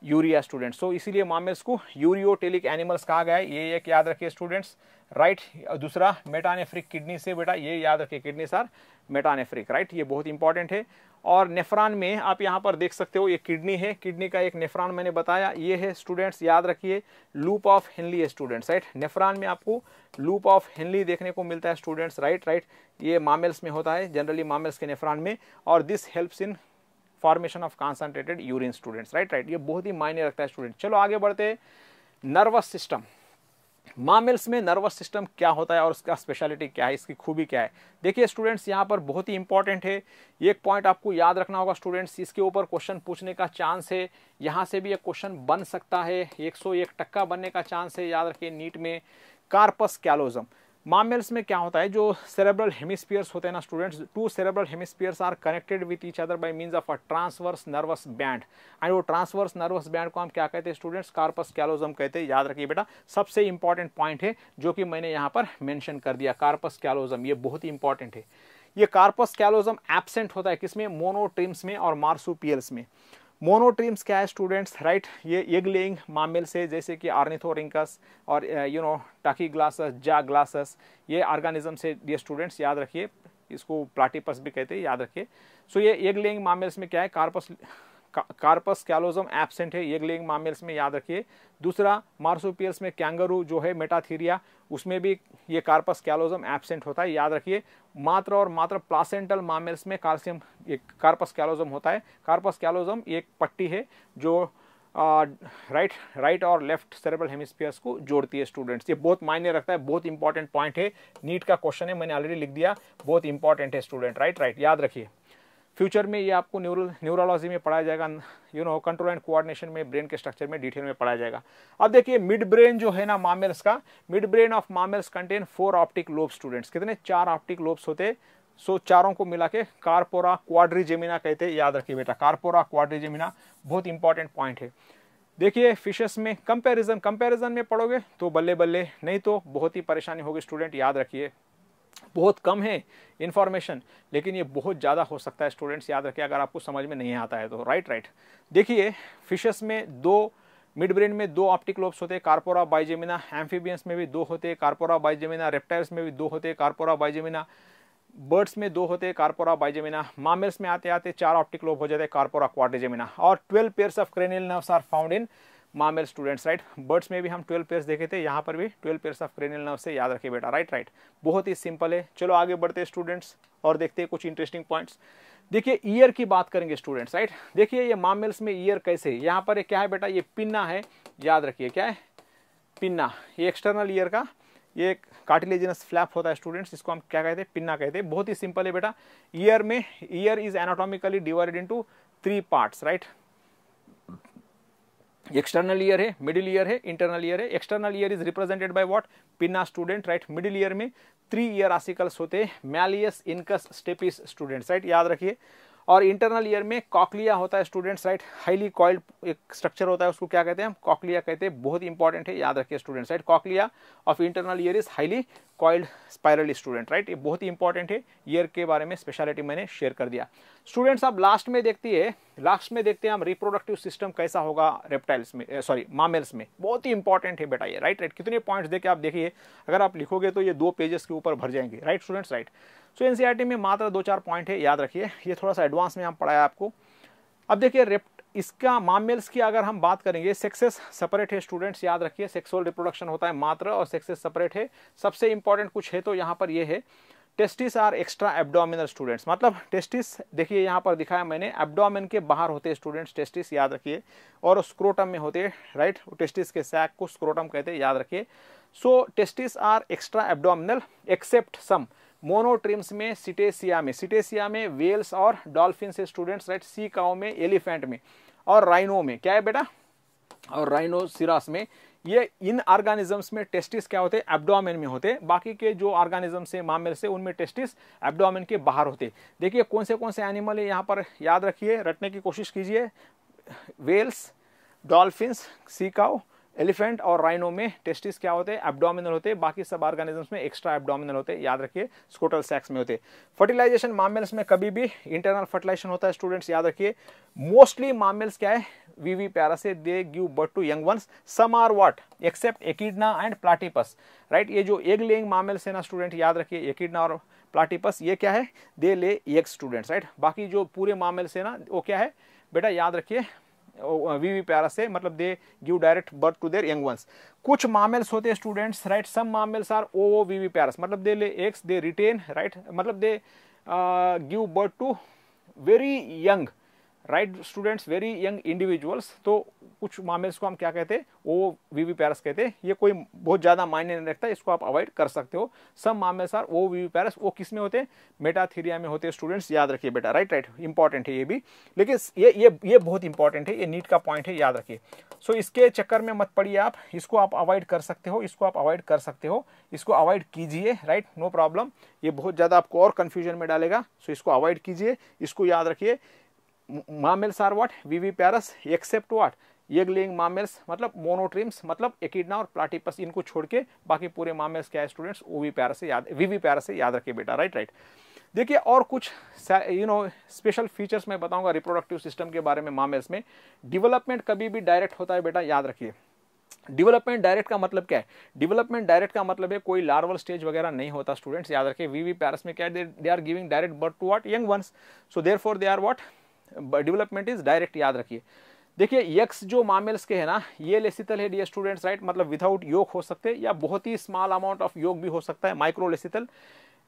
urea students so तो इसीलिए मामल्स को यूरियोटेलिक एनिमल्स कहा गया है ये एक याद रखिए स्टूडेंट्स राइट दूसरा मेटानेफ्रिक किडनी से बेटा ये याद रखिए किडनी सर मेटानेफ्रिक राइट ये बहुत इंपॉर्टेंट है और नेफरान में आप यहाँ पर देख सकते हो ये किडनी है किडनी का एक नेफरान मैंने बताया ये है स्टूडेंट्स याद रखिए loop of Henle students right nephron में आपको लूप ऑफ हेनली देखने को मिलता है स्टूडेंट्स राइट राइट ये मामल्स में होता है जनरली मामल्स के नेफरान में और this helps in formation of concentrated urine students right right ये बहुत ही मायने रखता है स्टूडेंट चलो आगे बढ़ते हैं नर्वस सिस्टम मामिल्स में नर्वस सिस्टम क्या होता है और उसका स्पेशलिटी क्या है इसकी खूबी क्या है देखिए स्टूडेंट्स यहाँ पर बहुत ही इंपॉर्टेंट है ये एक पॉइंट आपको याद रखना होगा स्टूडेंट्स इसके ऊपर क्वेश्चन पूछने का चांस है यहाँ से भी एक क्वेश्चन बन सकता है 101 टक्का बनने का चांस है याद रखिए नीट में कार्पस कैलोजम मामेल्स में क्या होता है जो सेरेब्रल हेमिस्फीयर्स होते हैं ना students two cerebral hemispheres are connected with each other by means of a transverse nerves band and वो ट्रांसवर्स नर्वस बैंड को हम क्या कहते हैं स्टूडेंट्स कार्पस कैलोजम कहते हैं याद रखिए बेटा सबसे इंपॉर्टेंट पॉइंट है जो कि मैंने यहाँ पर मैंशन कर दिया कार्पस कैलोजम ये बहुत ही इंपॉर्टेंट है ये कार्पस कैलोजम एबसेंट होता है किसमें मोनोट्रिम्स में और मार्सूपियल्स में मोनोट्रीम्स क्या है स्टूडेंट्स राइट ये एग मामिल से जैसे कि आर्निथोरिंकस और यू नो टाकी ग्लासस जा ग्लासस ये ऑर्गेनिज्म से ये स्टूडेंट्स याद रखिए इसको प्लाटीपस भी कहते हैं याद रखिए सो so, ये एग मामिल्स में क्या है कार्पस कार्पस कैलोजम एबसेंट है येगलिंग मामेल्स में याद रखिए दूसरा मार्सोपियल्स में कैंगरू जो है मेटाथीरिया उसमें भी ये कार्पस कैलोजम एबसेंट होता है याद रखिए मात्र और मात्र प्लासेंटल मामेल्स में कार्सियम कार्पस कैलोजम होता है कार्पस कैलोजम एक पट्टी है जो राइट राइट और लेफ्ट सेरेबल हेमिस्फीयर्स को जोड़ती है स्टूडेंट्स ये बहुत मायने रखता है बहुत इंपॉर्टेंट पॉइंट है नीट का क्वेश्चन है मैंने ऑलरेडी लिख दिया बहुत इंपॉर्टेंट है स्टूडेंट राइट राइट याद रखिए फ्यूचर में ये आपको न्यूरो न्यूरोलॉजी में पढ़ाया जाएगा you know control and coordination में ब्रेन के स्ट्रक्चर में डिटेल में पढ़ाया जाएगा अब देखिए मिड ब्रेन जो है ना मामेल्स का midbrain of mammals contain four optic lobe students कितने चार ऑप्टिक लोब्स होते सो चारों को मिला के कारपोरा क्वाड्रीजेमिना कहते याद रखिए बेटा कारपोरा क्वाड्रीजेमिना बहुत इंपॉर्टेंट पॉइंट है देखिए फिशेस में कंपैरिजन कंपैरिजन में पढ़ोगे तो बल्ले बल्ले नहीं तो बहुत ही परेशानी होगी स्टूडेंट याद रखिए बहुत कम है इन्फॉर्मेशन लेकिन ये बहुत ज़्यादा हो सकता है स्टूडेंट्स याद रखें अगर आपको समझ में नहीं आता है तो राइट राइट देखिए फिशेस में दो मिड ब्रेन में दो ऑप्टिक लोब्स होते हैं कार्पोरा बाइजेमिना एम्फीबियंस में भी दो होते हैं कार्पोरा बाइजेमिना रेप्टाइल्स में भी दो होते हैं कार्पोरा बाइजेमिना बर्ड्स में दो होते हैं कार्पोरा बाइजेमिना मामल्स में आते आते चार ऑप्टिक लोब हो जाते हैं कार्पोरा क्वाडेजेमिना और twelve pairs of cranial nerves are found in mammal students right birds में भी हम ट्वेल्व पेयर्स देखे थे यहाँ पर भी twelve pairs of cranial nerve से याद रखिए बेटा राइट राइट बहुत ही सिंपल है चलो आगे बढ़ते हैं स्टूडेंट्स और देखते हैं कुछ इंटरेस्टिंग पॉइंट्स देखिए ईयर की बात करेंगे स्टूडेंट्स राइट देखिए ये मामेल्स में ईयर कैसे है यहाँ पर क्या है बेटा ये पिन्ना है याद रखिए क्या है पिन्ना ये एक्सटर्नल ईयर का ये कार्टिलेजिनस फ्लैप होता है स्टूडेंट्स इसको हम क्या कहते हैं पिन्ना कहते हैं बहुत ही सिंपल है बेटा ईयर में ear is anatomically divided into three parts right external ear है मिडिल ईयर है इंटरनल ईयर है external ear is represented by what pinna student right middle ear में थ्री ईयर आर्सिकल्स होते हैं malleus incus stapes students right याद रखिए और इंटरनल ईयर में कॉकलिया होता है स्टूडेंट्स राइट हाईली कॉइल्ड एक स्ट्रक्चर होता है उसको क्या कहते हैं हम कॉकलिया कहते हैं बहुत इंपॉर्टेंट है याद रखिए students right cochlea of internal ear is highly coiled spiral student right ये बहुत ही इंपॉर्टेंट है ईयर के बारे में स्पेशलिटी मैंने शेयर कर दिया स्टूडेंट्स आप लास्ट में देखती है लास्ट में देखते हैं हम रिप्रोडक्टिव सिस्टम कैसा होगा रेप्टाइल्स में सॉरी eh, मामेल्स में बहुत ही इंपॉर्टेंट है बेटा ये राइट राइट कितने पॉइंट्स देखे आप देखिए अगर आप लिखोगे तो ये दो पेजेस के ऊपर भर जाएंगे राइट स्टूडेंट्स राइट सो एन में मात्र दो चार पॉइंट है याद रखिए ये थोड़ा सा एडवांस में हम पढ़ाया आपको अब देखिए रेप इसका मामेल्स की अगर हम बात करेंगे सेक्सेस सेपरेट है स्टूडेंट्स याद रखिए सेक्सुअल रिप्रोडक्शन होता है मात्र और सेक्सेस सेपरेट है सबसे इंपॉर्टेंट कुछ है तो यहाँ पर ये है testis are extra abdominal students मतलब टेस्टिस देखिए यहाँ पर दिखाया मैंने एब्डोमिन के बाहर होते हैं स्टूडेंट्स टेस्टिस याद रखिए और स्क्रोटम में होते हैं राइट टेस्टिस के सैक को स्क्रोटम कहते हैं याद रखिए so testis are extra abdominal except some monotremes में सिटेसिया में सिटेसिया में वेल्स और डॉल्फिन से स्टूडेंट्स राइट सी काओ में एलिफेंट में और राइनो में क्या है बेटा और राइनो सिरास में ये इन ऑर्गेनिजम्स में टेस्टिस क्या होते हैं एब्डोमेन में होते बाकी के जो ऑर्गेनिजम्स से मामले से उनमें टेस्टिस एब्डोमेन के बाहर होते देखिए कौन से कौन से एनिमल है यहाँ पर याद रखिए रटने की कोशिश कीजिए वेल्स डॉल्फिन्स सीकाओ एलिफेंट और राइनो में टेस्टिस क्या होते हैं एब्डोमिनल होते हैं बाकी सब ऑर्गेनिजम्स में एक्स्ट्रा एब्डोमिनल होते हैं याद रखिए स्कोटल सेक्स में होते हैं फर्टिलाइजेशन मामल्स में कभी भी इंटरनल फर्टिलाइजेशन होता है स्टूडेंट्स याद रखिए मोस्टली मामल्स क्या है वीवी प्यारा से they give birth to young ones some are what except echidna and platypus right ये जो एग लेइंग मामल्स है ना स्टूडेंट याद रखिए एकिडना और प्लाटीपस ये क्या है दे ले एग स्टूडेंट्स राइट बाकी जो पूरे मामल्स है ना वो क्या है बेटा याद रखिए वी प्यारा से मतलब they give direct birth to their young ones कुछ मामल्स होते हैं students right some mammals are ovoviviparous मतलब they lay eggs they retain right मतलब they give birth to very young right students very young individuals तो कुछ मामले को हम क्या कहते हैं वो वी वी पैरस कहते हैं ये कोई बहुत ज़्यादा मायने नहीं रखता इसको आप अवॉइड कर सकते हो सब मामले सर वो वी वी पैरस वो किस में होते हैं मेटाथीरिया में होते हैं स्टूडेंट्स याद रखिए बेटा राइट राइट इंपॉर्टेंट है ये भी लेकिन ये ये ये बहुत इंपॉर्टेंट है ये नीट का पॉइंट है याद रखिए सो so, इसके चक्कर में मत पड़िए आप इसको आप अवॉइड कर सकते हो इसको आप अवॉइड कर सकते हो इसको अवॉइड कीजिए राइट नो प्रॉब्लम ये बहुत ज़्यादा आपको और कन्फ्यूजन में डालेगा सो so, इसको अवॉइड कीजिए इसको याद रखिए mammals are viviparous except what egg laying mammals मतलब मोनोट्रिम्स मतलब एकिडना और प्लाटिपस इनको छोड़ के बाकी पूरे मामेल्स क्या है स्टूडेंट्स ओवी पैरस से याद वीवी पैरस से याद रखिए बेटा राइट राइट देखिए और कुछ यू नो स्पेशल फीचर्स मैं बताऊंगा रिप्रोडक्टिव सिस्टम के बारे में मामेल्स में डेवलपमेंट कभी भी डायरेक्ट होता है बेटा याद रखिए डेवलपमेंट डायरेक्ट का मतलब क्या है डेवलपमेंट डायरेक्ट का मतलब है कोई लार्वल स्टेज वगैरह नहीं होता स्टूडेंट्स याद रखिए वीवी पैरस में क्या they are giving direct birth to what young ones so therefore they are what development is direct याद रखिए देखिए यक्स जो मामेल्स के है ना ये लेसिथल है डियर स्टूडेंट्स राइट मतलब विदाउट योग हो सकते हैं या बहुत ही स्मॉल अमाउंट ऑफ योग भी हो सकता है माइक्रो लेसिथल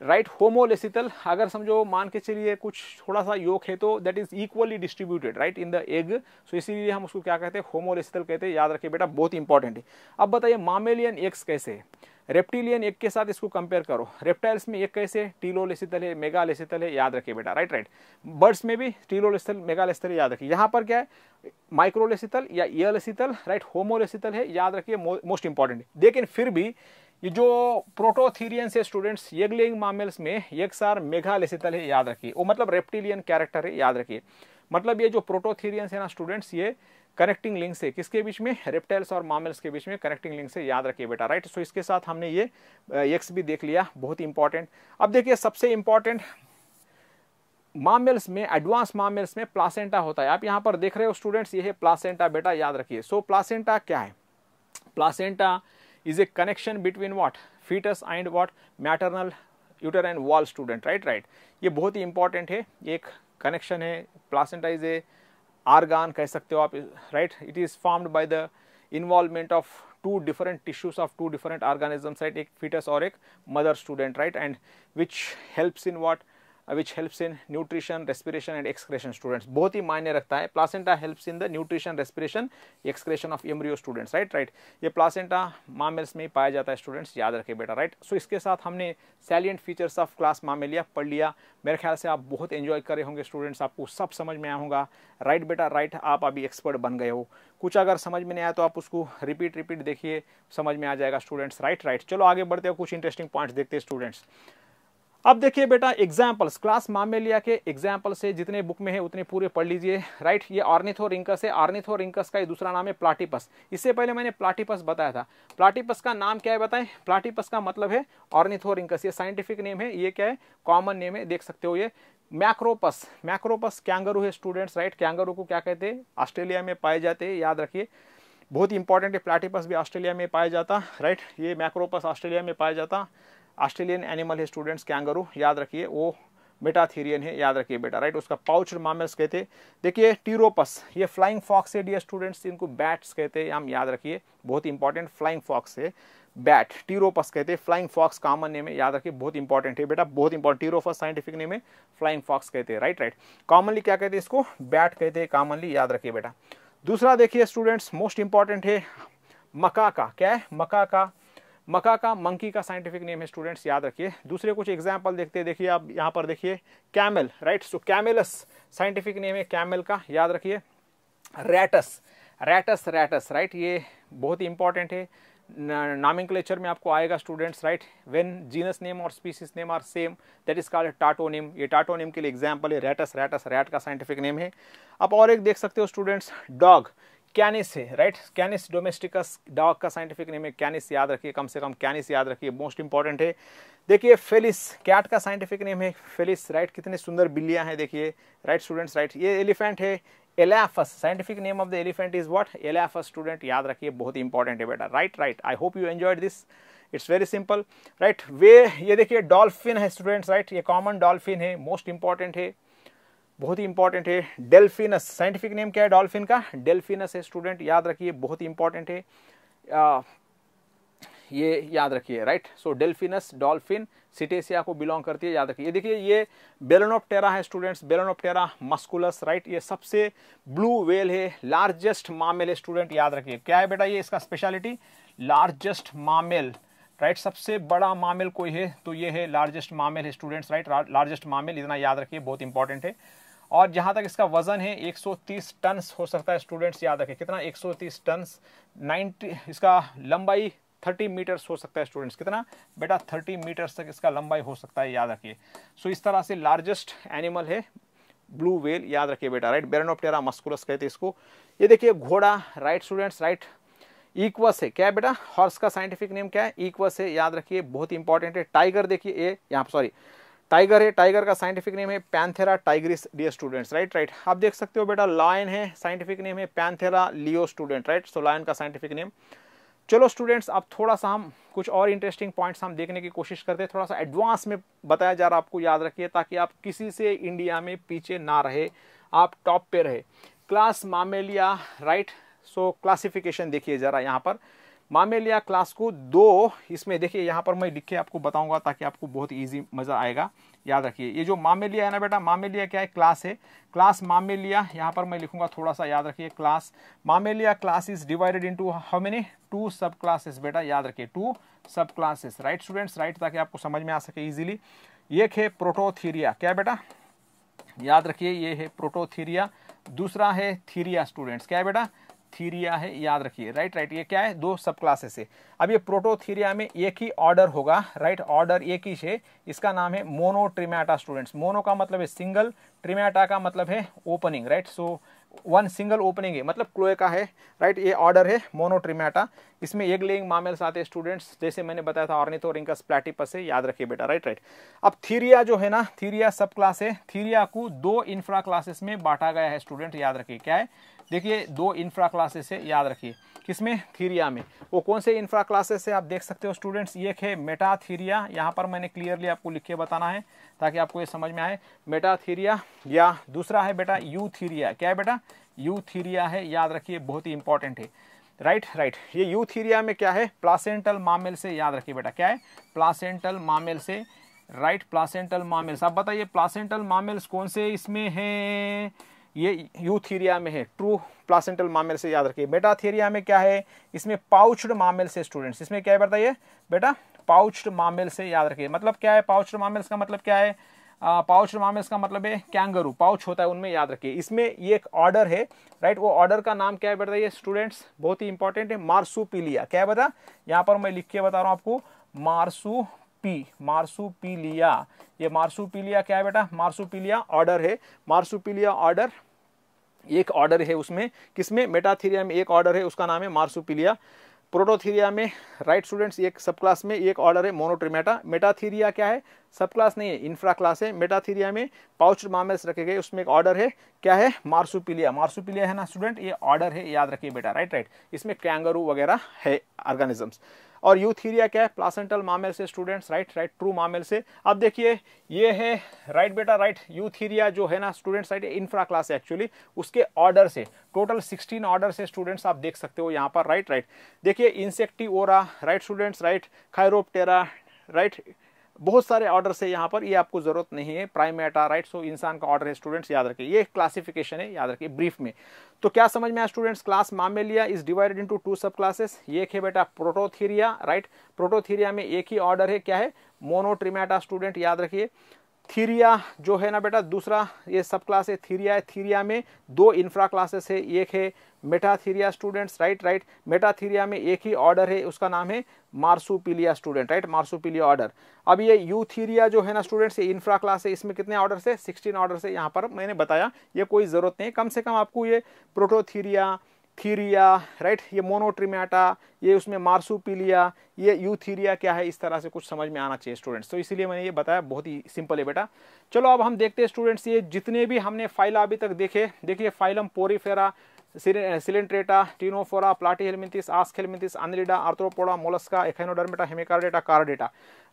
राइट होमोलेसितल अगर समझो मान के चलिए कुछ थोड़ा सा योग है तो that is equally distributed right in the egg so इसीलिए हम उसको क्या कहते हैं होमोलेसितल कहते हैं याद रखिए बेटा बहुत इंपॉर्टेंट है अब बताइए मामेलियन एग्स कैसे है रेप्टिलियन एक के साथ इसको कंपेयर करो रेप्टाइल्स में एक कैसे टीलोलेसितल है मेगालेसितल है याद रखिए बेटा राइट राइट बर्ड्स में भी टीलोलेसितल मेगालेसितल याद रखिए यहाँ पर क्या है माइक्रोलेसितल या ईयरलेसितल राइट होमोलेसितल है याद रखिए मोस्ट इंपॉर्टेंट लेकिन फिर भी ये जो प्रोटोथीरियन से स्टूडेंट्स यगलिंग मामल्स में यकसार मेघालेसितल है याद रखिए वो मतलब रेप्टिलियन कैरेक्टर है याद रखिए मतलब ये जो प्रोटोथीरियंस है ना स्टूडेंट्स ये कनेक्टिंग लिंक से किसके बीच में रेप्टाइल्स और मामल्स के बीच में कनेक्टिंग लिंक से याद रखिए बेटा राइट सो इसके साथ हमने ये एक्स भी देख लिया बहुत इंपॉर्टेंट अब देखिए सबसे इंपॉर्टेंट मामल्स में एडवांस मामेल्स में प्लासेंटा होता है आप यहाँ पर देख रहे हो स्टूडेंट्स ये है प्लासेंटा बेटा याद रखिए सो प्लासेंटा क्या है placenta is a connection between what fetus and what maternal uterine wall student right right ये बहुत ही important है एक connection है placenta is a organ कह सकते हो आप right it is formed by the involvement of two different tissues of two different organisms right एक fetus और एक mother student right and which helps in what uh, which helps in nutrition respiration and excretion students बहुत ही मायने रखता है placenta helps in the nutrition respiration excretion of embryo students right right ये प्लासेंटा मामेल्स में पाया जाता है स्टूडेंट्स याद रखें बेटा राइट सो so, इसके साथ हमने salient features of class mammalia पढ़ लिया मेरे ख्याल से आप बहुत एंजॉय करे होंगे स्टूडेंट्स आपको सब समझ में आया होगा राइट बेटा राइट आप अभी एक्सपर्ट बन गए हो कुछ अगर समझ में नहीं आया तो आप उसको रिपीट रिपीट देखिए समझ में आ जाएगा स्टूडेंट्स राइट राइट चलो आगे बढ़ते हो कुछ इंटरेस्टिंग पॉइंट्स देखते हैं स्टूडेंट्स अब देखिए बेटा एग्जाम्पल्स क्लास मामेलिया के एग्जाम्पल से जितने बुक में है उतने पूरे पढ़ लीजिए राइट ये ऑर्निथो रिंकस है ऑर्निथो रिंकस का ये दूसरा नाम है प्लाटिपस इससे पहले मैंने प्लाटिपस बताया था प्लाटिपस का नाम क्या है बताएं प्लाटिपस का मतलब है ऑर्निथो रिंकस ये साइंटिफिक नेम है ये क्या है कॉमन नेम है देख सकते हो ये मैक्रोपस मैक्रोपस कैंगरू है स्टूडेंट्स राइट कैंगरू को क्या कहते हैं ऑस्ट्रेलिया में पाए जाते हैं याद रखिए बहुत ही इंपॉर्टेंट है प्लाटिपस भी ऑस्ट्रेलिया में पाया जाता राइट ये मैक्रोपस ऑस्ट्रेलिया में पाया जाता ऑस्ट्रेलियन एनिमल है स्टूडेंट्स कैंगरू याद रखिए वो मेटाथीरियन है याद रखिए बेटा राइट उसका पाउच मामल्स कहते हैं देखिए टीरोपस ये फ्लाइंग फॉक्स है डियर स्टूडेंट्स इनको बैट्स कहते हैं हम याद रखिए बहुत इंपॉर्टेंट फ्लाइंग फॉक्स है बैट टीरोपस कहते हैं फ्लाइंग फॉक्स कॉमन नेम है याद रखिए बहुत इंपॉर्टेंट है बेटा बहुत इंपॉर्टेंट टीरोपस साइंटिफिक नेम है फ्लाइंग फॉक्स कहते हैं राइट राइट कॉमनली क्या कहते हैं इसको बैट कहते हैं कॉमनली याद रखिए बेटा दूसरा देखिए स्टूडेंट्स मोस्ट इंपॉर्टेंट है मका का क्या है मका का मका का मंकी का साइंटिफिक नेम है स्टूडेंट्स याद रखिए दूसरे कुछ एग्जाम्पल देखते हैं देखिए आप यहाँ पर देखिए camel right so camelus scientific name है कैमल का याद रखिए रैटस रैटस रैटस राइट ये बहुत ही इंपॉर्टेंट है नामिंग क्लेचर में आपको आएगा students right when genus name और species name are same that is called tautonym ये टाटो नेम के लिए एग्जाम्पल है रैटस रैटस रैट का साइंटिफिक नेम है आप और एक देख सकते हो स्टूडेंट्स डॉग कैनिस है राइट कैनिस डोमेस्टिकस डॉग का साइंटिफिक नेम है कैनिस याद रखिए कम से कम कैनिस याद रखिए मोस्ट इंपॉर्टेंट है देखिए फेलिस कैट का साइंटिफिक नेम है फेलिस राइट कितने सुंदर बिल्लियाँ हैं देखिए राइट स्टूडेंट्स राइट ये एलिफेंट है elephas scientific name of the elephant is what elephas student याद रखिए बहुत इंपॉर्टेंट है बेटा right right I hope you enjoyed this it's very simple right वे ये देखिए डॉल्फिन है स्टूडेंट्स राइट right? ये कॉमन डॉल्फिन है मोस्ट इंपॉर्टेंट है बहुत ही इंपॉर्टेंट है डेल्फिनस साइंटिफिक नेम क्या है डॉल्फिन का डेल्फिनस है स्टूडेंट याद रखिए बहुत ही इंपॉर्टेंट है आ, ये याद रखिए right so delphinus dolphin cetacea को बिलोंग करती है याद रखिए देखिए ये टेरा है स्टूडेंट्स टेरा मस्कुलस राइट ये सबसे ब्लू वेल है लार्जेस्ट मामेल है स्टूडेंट याद रखिए क्या है बेटा ये इसका स्पेशलिटी लार्जेस्ट मामेल राइट सबसे बड़ा मामेल कोई है तो ये है लार्जेस्ट मामेल है स्टूडेंट्स राइट लार्जेस्ट मामेल इतना याद रखिए बहुत इंपॉर्टेंट है और जहाँ तक इसका वजन है 130 टन हो सकता है स्टूडेंट्स याद रखें कितना 130 टन 90 इसका लंबाई 30 मीटर्स हो सकता है स्टूडेंट्स कितना बेटा 30 मीटर्स तक इसका लंबाई हो सकता है याद रखिए सो इस तरह से लार्जेस्ट एनिमल है ब्लू वेल याद रखिए बेटा राइट बेरनोप्टेरा मस्कुलस कहते हैं इसको ये देखिए घोड़ा राइट स्टूडेंट्स राइट इक्वस है क्या है बेटा हॉर्स का साइंटिफिक नेम क्या है इक्वस है याद रखिए बहुत इंपॉर्टेंट है टाइगर देखिए ये यहाँ सॉरी टाइगर है टाइगर का साइंटिफिक नेम है Panthera tigris dear students right right आप देख सकते हो बेटा लायन है साइंटिफिक नेम है Panthera leo student right so lion का साइंटिफिक नेम चलो स्टूडेंट्स आप थोड़ा सा हम कुछ और इंटरेस्टिंग पॉइंट्स हम देखने की कोशिश करते हैं थोड़ा सा एडवांस में बताया जा रहा है आपको याद रखिए ताकि आप किसी से इंडिया में पीछे ना रहे आप टॉप पे रहे class Mammalia right so classification देखिए ज़रा यहाँ पर मामेलिया क्लास को दो इसमें देखिए यहाँ पर मैं लिख के आपको बताऊंगा ताकि आपको बहुत इजी मज़ा आएगा याद रखिए ये जो मामेलिया है ना बेटा मामेलिया क्या है क्लास है क्लास मामेलिया यहाँ पर मैं लिखूंगा थोड़ा सा याद रखिए class Mammalia class is divided into how many two subclasses बेटा याद रखिए टू सब क्लासेस राइट स्टूडेंट्स राइट ताकि आपको समझ में आ सके ईजिली एक है प्रोटोथीरिया क्या बेटा याद रखिए ये है प्रोटोथीरिया दूसरा है थीरिया स्टूडेंट्स क्या है बेटा प्रोटोथीरिया है याद रखिए राइट राइट ये क्या है दो सब क्लासेस है अब ये प्रोटोथीरिया में एक ही ऑर्डर होगा राइट ऑर्डर एक ही है इसका नाम है मोनो मोनोट्रीमैटा स्टूडेंट्स मोनो का मतलब है सिंगल ट्रीमैटा का मतलब है opening right so one single opening है मतलब क्लोए का है राइट ये ऑर्डर है मोनोट्रीमेटा इसमें एक लेंग मामेल्स आते हैं स्टूडेंट्स जैसे मैंने बताया था ऑर्निथो रिंकस प्लेटिपस है याद रखिए बेटा राइट राइट अब थीरिया जो है ना थीरिया सब क्लास है थीरिया को दो इंफ्रा क्लासेस में बांटा गया है स्टूडेंट याद रखिए क्या है देखिए दो इंफ्रा क्लासेस है याद रखिए किसमें थीरिया में वो कौन से इंफ्रा क्लासेस है आप देख सकते हो स्टूडेंट्स ये है मेटा थीरिया यहाँ पर मैंने क्लियरली आपको लिख के बताना है ताकि आपको ये समझ में आए मेटा थीरिया या दूसरा है बेटा यू थीरिया क्या है बेटा यू थीरिया है याद रखिए बहुत ही इंपॉर्टेंट है राइट right, राइट right. ये थीरिया में क्या है प्लासेंटल मामेल से याद रखिए बेटा क्या है प्लासेंटल मामेल से राइट प्लासेंटल मामेल्स आप बताइए प्लासेंटल मामेल्स कौन से इसमें है ये यूथीरिया में है ट्रू प्लासेंटल मामेल से याद रखिए बेटा थीरिया में क्या है इसमें पाउचड मामल से स्टूडेंट्स इसमें क्या है बताइए बेटा पाउचड मामल से याद रखिए मतलब क्या है पाउचड मामेल्स का मतलब क्या है पाउच मामेल्स का मतलब है कैंगरू पाउच होता है उनमें याद रखिए इसमें ये एक ऑर्डर है राइट वो ऑर्डर का नाम क्या है बेटा ये स्टूडेंट्स बहुत ही इंपॉर्टेंट है मार्सूपीलिया क्या है बता यहाँ पर मैं लिख के बता रहा हूँ आपको मार्सू पी पीलिया ये पीलिया क्या है बेटा पीलिया ऑर्डर है पीलिया ऑर्डर एक ऑर्डर है उसमें किसमें मेटाथीरिया में एक ऑर्डर है उसका नाम है मार्सुपिलिया प्रोटोथीरिया में राइट स्टूडेंट्स एक सब क्लास में एक ऑर्डर है मोनोट्रीमेटा मेटाथीरिया क्या है सब क्लास नहीं है इंफ्रा क्लास है मेटाथीरिया में पाउच मामल्स रखे गए उसमें एक ऑर्डर है क्या है मार्सुपिलिया मार्सुपिलिया है ना स्टूडेंट ये ऑर्डर है याद रखिए बेटा राइट राइट इसमें कैंगरू वगैरह है ऑर्गेनिजम्स और यूथीरिया क्या है प्लासेंटल मामेल से students right right true mammal से अब देखिए ये है राइट बेटा राइट यूथीरिया जो है ना students right infraclass actually उसके ऑर्डर से टोटल 16 ऑर्डर से स्टूडेंट्स आप देख सकते हो यहाँ पर राइट राइट देखिए Insectivora right students right Chiroptera right बहुत सारे ऑर्डर से यहाँ पर ये आपको ज़रूरत नहीं है प्राइमेटा राइट सो इंसान का ऑर्डर है स्टूडेंट्स याद रखिए ये क्लासिफिकेशन है याद रखिए ब्रीफ में तो क्या समझ में आया students class Mammalia is divided into two subclasses एक है बेटा प्रोटोथीरिया राइट प्रोटोथीरिया में एक ही ऑर्डर है क्या है मोनोट्रीमेटा स्टूडेंट याद रखिए थीरिया जो है ना बेटा दूसरा ये सब क्लास है थीरिया है थीरिया में दो इंफ्रा क्लासेस है एक है Metatheria students right right Metatheria में एक ही ऑर्डर है उसका नाम है Marsupialia student right Marsupialia order अब ये यू थीरिया जो है ना स्टूडेंट्स ये इंफ्रा क्लास है इसमें कितने ऑर्डर है सिक्सटीन ऑर्डर है यहाँ पर मैंने बताया ये कोई ज़रूरत नहीं कम से कम आपको ये प्रोटोथीरिया थीरिया राइट ये मोनोट्रीमेटा ये उसमें मार्सूपीलिया ये यू थीरिया क्या है इस तरह से कुछ समझ में आना चाहिए स्टूडेंट्स तो इसीलिए मैंने ये बताया बहुत ही सिंपल है बेटा चलो अब हम देखते हैं स्टूडेंट्स ये जितने भी हमने फाइल अभी तक देखे देखिए phylum Porifera Coelenterata Ctenophora Platyhelminthes Aschelminthes Annelida Arthropoda Mollusca Echinodermata Hemichordata Chordata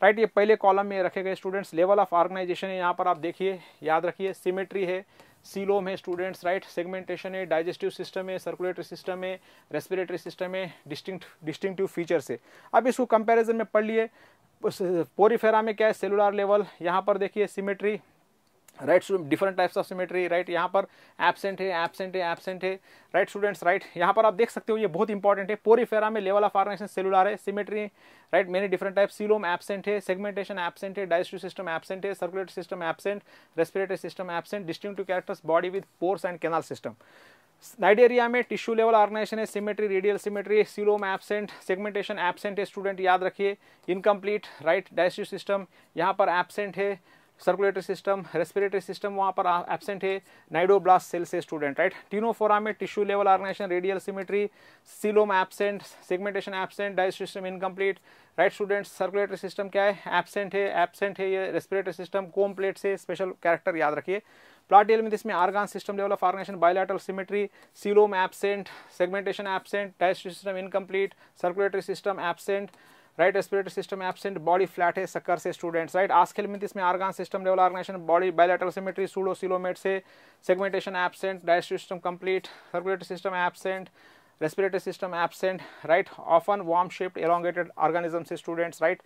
right ये पहले कॉलम में रखे गए स्टूडेंट्स लेवल ऑफ ऑर्गेनाइजेशन है यहाँ पर आप देखिए याद रखिए सिमेट्री है सीलोम है स्टूडेंट्स राइट सेगमेंटेशन है डाइजेस्टिव सिस्टम है सर्कुलेटरी सिस्टम है रेस्पिरेटरी सिस्टम है डिस्टिंक्ट डिस्टिंक्टिव फीचर्स है अब इसको कंपैरिजन में पढ़ लिए पोरीफेरा में क्या है सेलुलर लेवल यहाँ पर देखिए symmetry right different types of symmetry right यहाँ पर एबसेंट है एबसेंट है एबसेंट है राइट स्टूडेंट्स राइट यहाँ पर आप देख सकते हो ये बहुत इंपॉर्टेंट है फेरा में लेवल ऑफ फॉर्मेशन सेलुलर है symmetry right many different type coelom absent है सेगमेंटेशन एबसेंट है डाइजेस्टिव सिस्टम एबसेंट है circulatory system absent respiratory system absent distinctive characters body with pores and canal system Cnidaria में टिश्यू लेवल ऑर्गेनाइजेशन है symmetry radial symmetry coelom absent segmentation absent है स्टूडेंट याद रखिए इनकम्प्लीट राइट डाइजेस्टिव सिस्टम यहाँ पर एबसेंट है सर्कुलेटरी सिस्टम रेस्पिरेटरी सिस्टम वहाँ पर एबसेंट है नाइडोब्लास्ट सेल से स्टूडेंट राइट टीनोफोरा में tissue level organisation radial symmetry coelom absent segmentation absent digestive system incomplete right student circulatory system क्या है एबसेंट है एबसेंट है ये रेस्पिरेटरी सिस्टम कोम प्लेट से स्पेशल कैरेक्टर याद रखिए प्लाट में इसमें organ system level of organisation bilateral symmetry coelom absent segmentation absent digestive system incomplete circulatory system absent right respiratory system absent body flat है सक्कर से स्टूडेंट्स राइट आस्खिल मिथिस इसमें organ system level organisation body bilateral symmetry pseudocoelomate से segmentation absent digest system complete circulatory system absent respiratory system absent right often worm shaped elongated organism से students right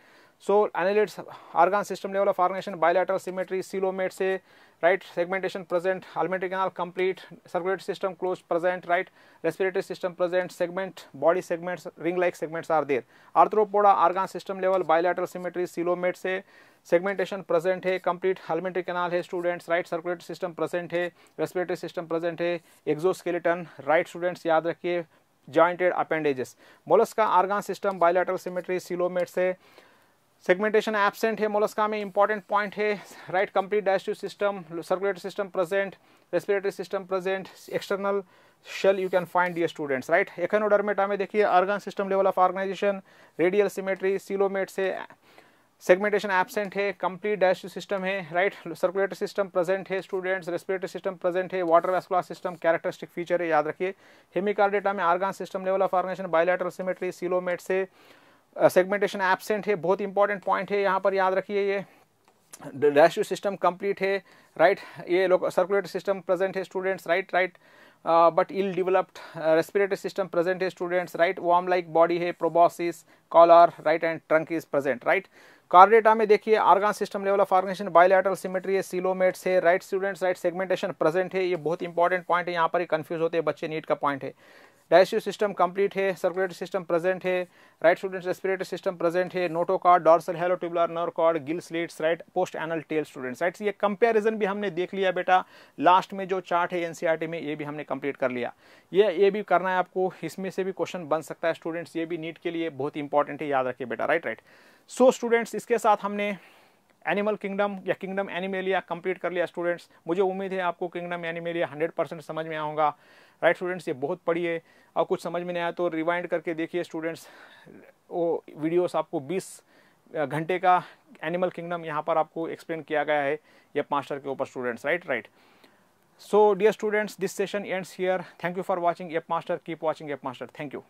so annelids organ system level of organisation bilateral symmetry coelomate से right segmentation present alimentary canal complete circulatory system closed present right respiratory system present segment body segments ring like segments are there arthropoda organ system level bilateral symmetry coelomate se segmentation present hai complete alimentary canal hai students right circulatory system present hai respiratory system present hai exoskeleton right students yaad rakhiye jointed appendages mollusca organ system bilateral symmetry coelomate se segmentation absent है मोलस्का में इंपॉर्टेंट पॉइंट है right complete digestive system circulatory system present respiratory system present external shell you can find dear students right Echinodermata में देखिए organ system level of organisation radial symmetry coelomate से सेगमेंटेशन एबसेंट है कंप्लीट डाइजेस्टिव सिस्टम है राइट सर्कुलेटरी सिस्टम प्रेजेंट है स्टूडेंट्स रेस्पिरेटरी सिस्टम प्रेजेंट है water vascular system characteristic feature है याद रखिए हेमिकार डेटा में organ system level of organisation bilateral symmetry coelomate से सेगमेंटेशन एबसेंट है बहुत इंपॉर्टेंट पॉइंट है यहाँ पर याद रखिए ये रेशियो सिस्टम कंप्लीट है राइट ये लोग सर्कुलेटरी सिस्टम प्रेजेंट है students right right but ill developed respiratory system present है students right worm like body है proboscis collar right and trunk is present right Chordata में देखिए organ system level of organisation bilateral symmetry है सिलोमेट्स है right students right segmentation present है ये बहुत इंपॉर्टेंट पॉइंट है यहाँ पर कन्फ्यूज होते हैं बच्चे नीट का पॉइंट है डाइसिव सिस्टम कंप्लीट है सर्कुलेटरी सिस्टम प्रेजेंट है right students respiratory system present है notochord dorsal hollow tubular nerve cord gill slits right post anal tail students right ये कंपैरिजन भी हमने देख लिया बेटा लास्ट में जो चार्ट है एनसीईआरटी में ये भी हमने कंप्लीट कर लिया ये ये भी करना है आपको इसमें से भी क्वेश्चन बन सकता है स्टूडेंट्स ये भी नीट के लिए बहुत इंपॉर्टेंट है याद रखिए बेटा राइट राइट सो स्टूडेंट्स इसके साथ हमने एनिमल किंगडम या किंगडम एनिमेलिया कंप्लीट कर लिया स्टूडेंट्स मुझे उम्मीद है आपको किंगडम एनिमेलिया 100 परसेंट समझ में आऊँगा राइट स्टूडेंट्स ये बहुत पढ़िए और कुछ समझ में नहीं आया तो रिवाइंड करके देखिए स्टूडेंट्स वो वीडियोस आपको 20 घंटे का एनिमल किंगडम यहाँ पर आपको एक्सप्लेन किया गया है ये मास्टर के ऊपर students right right so dear students this session ends here thank you for watching app master keep watching app master thank you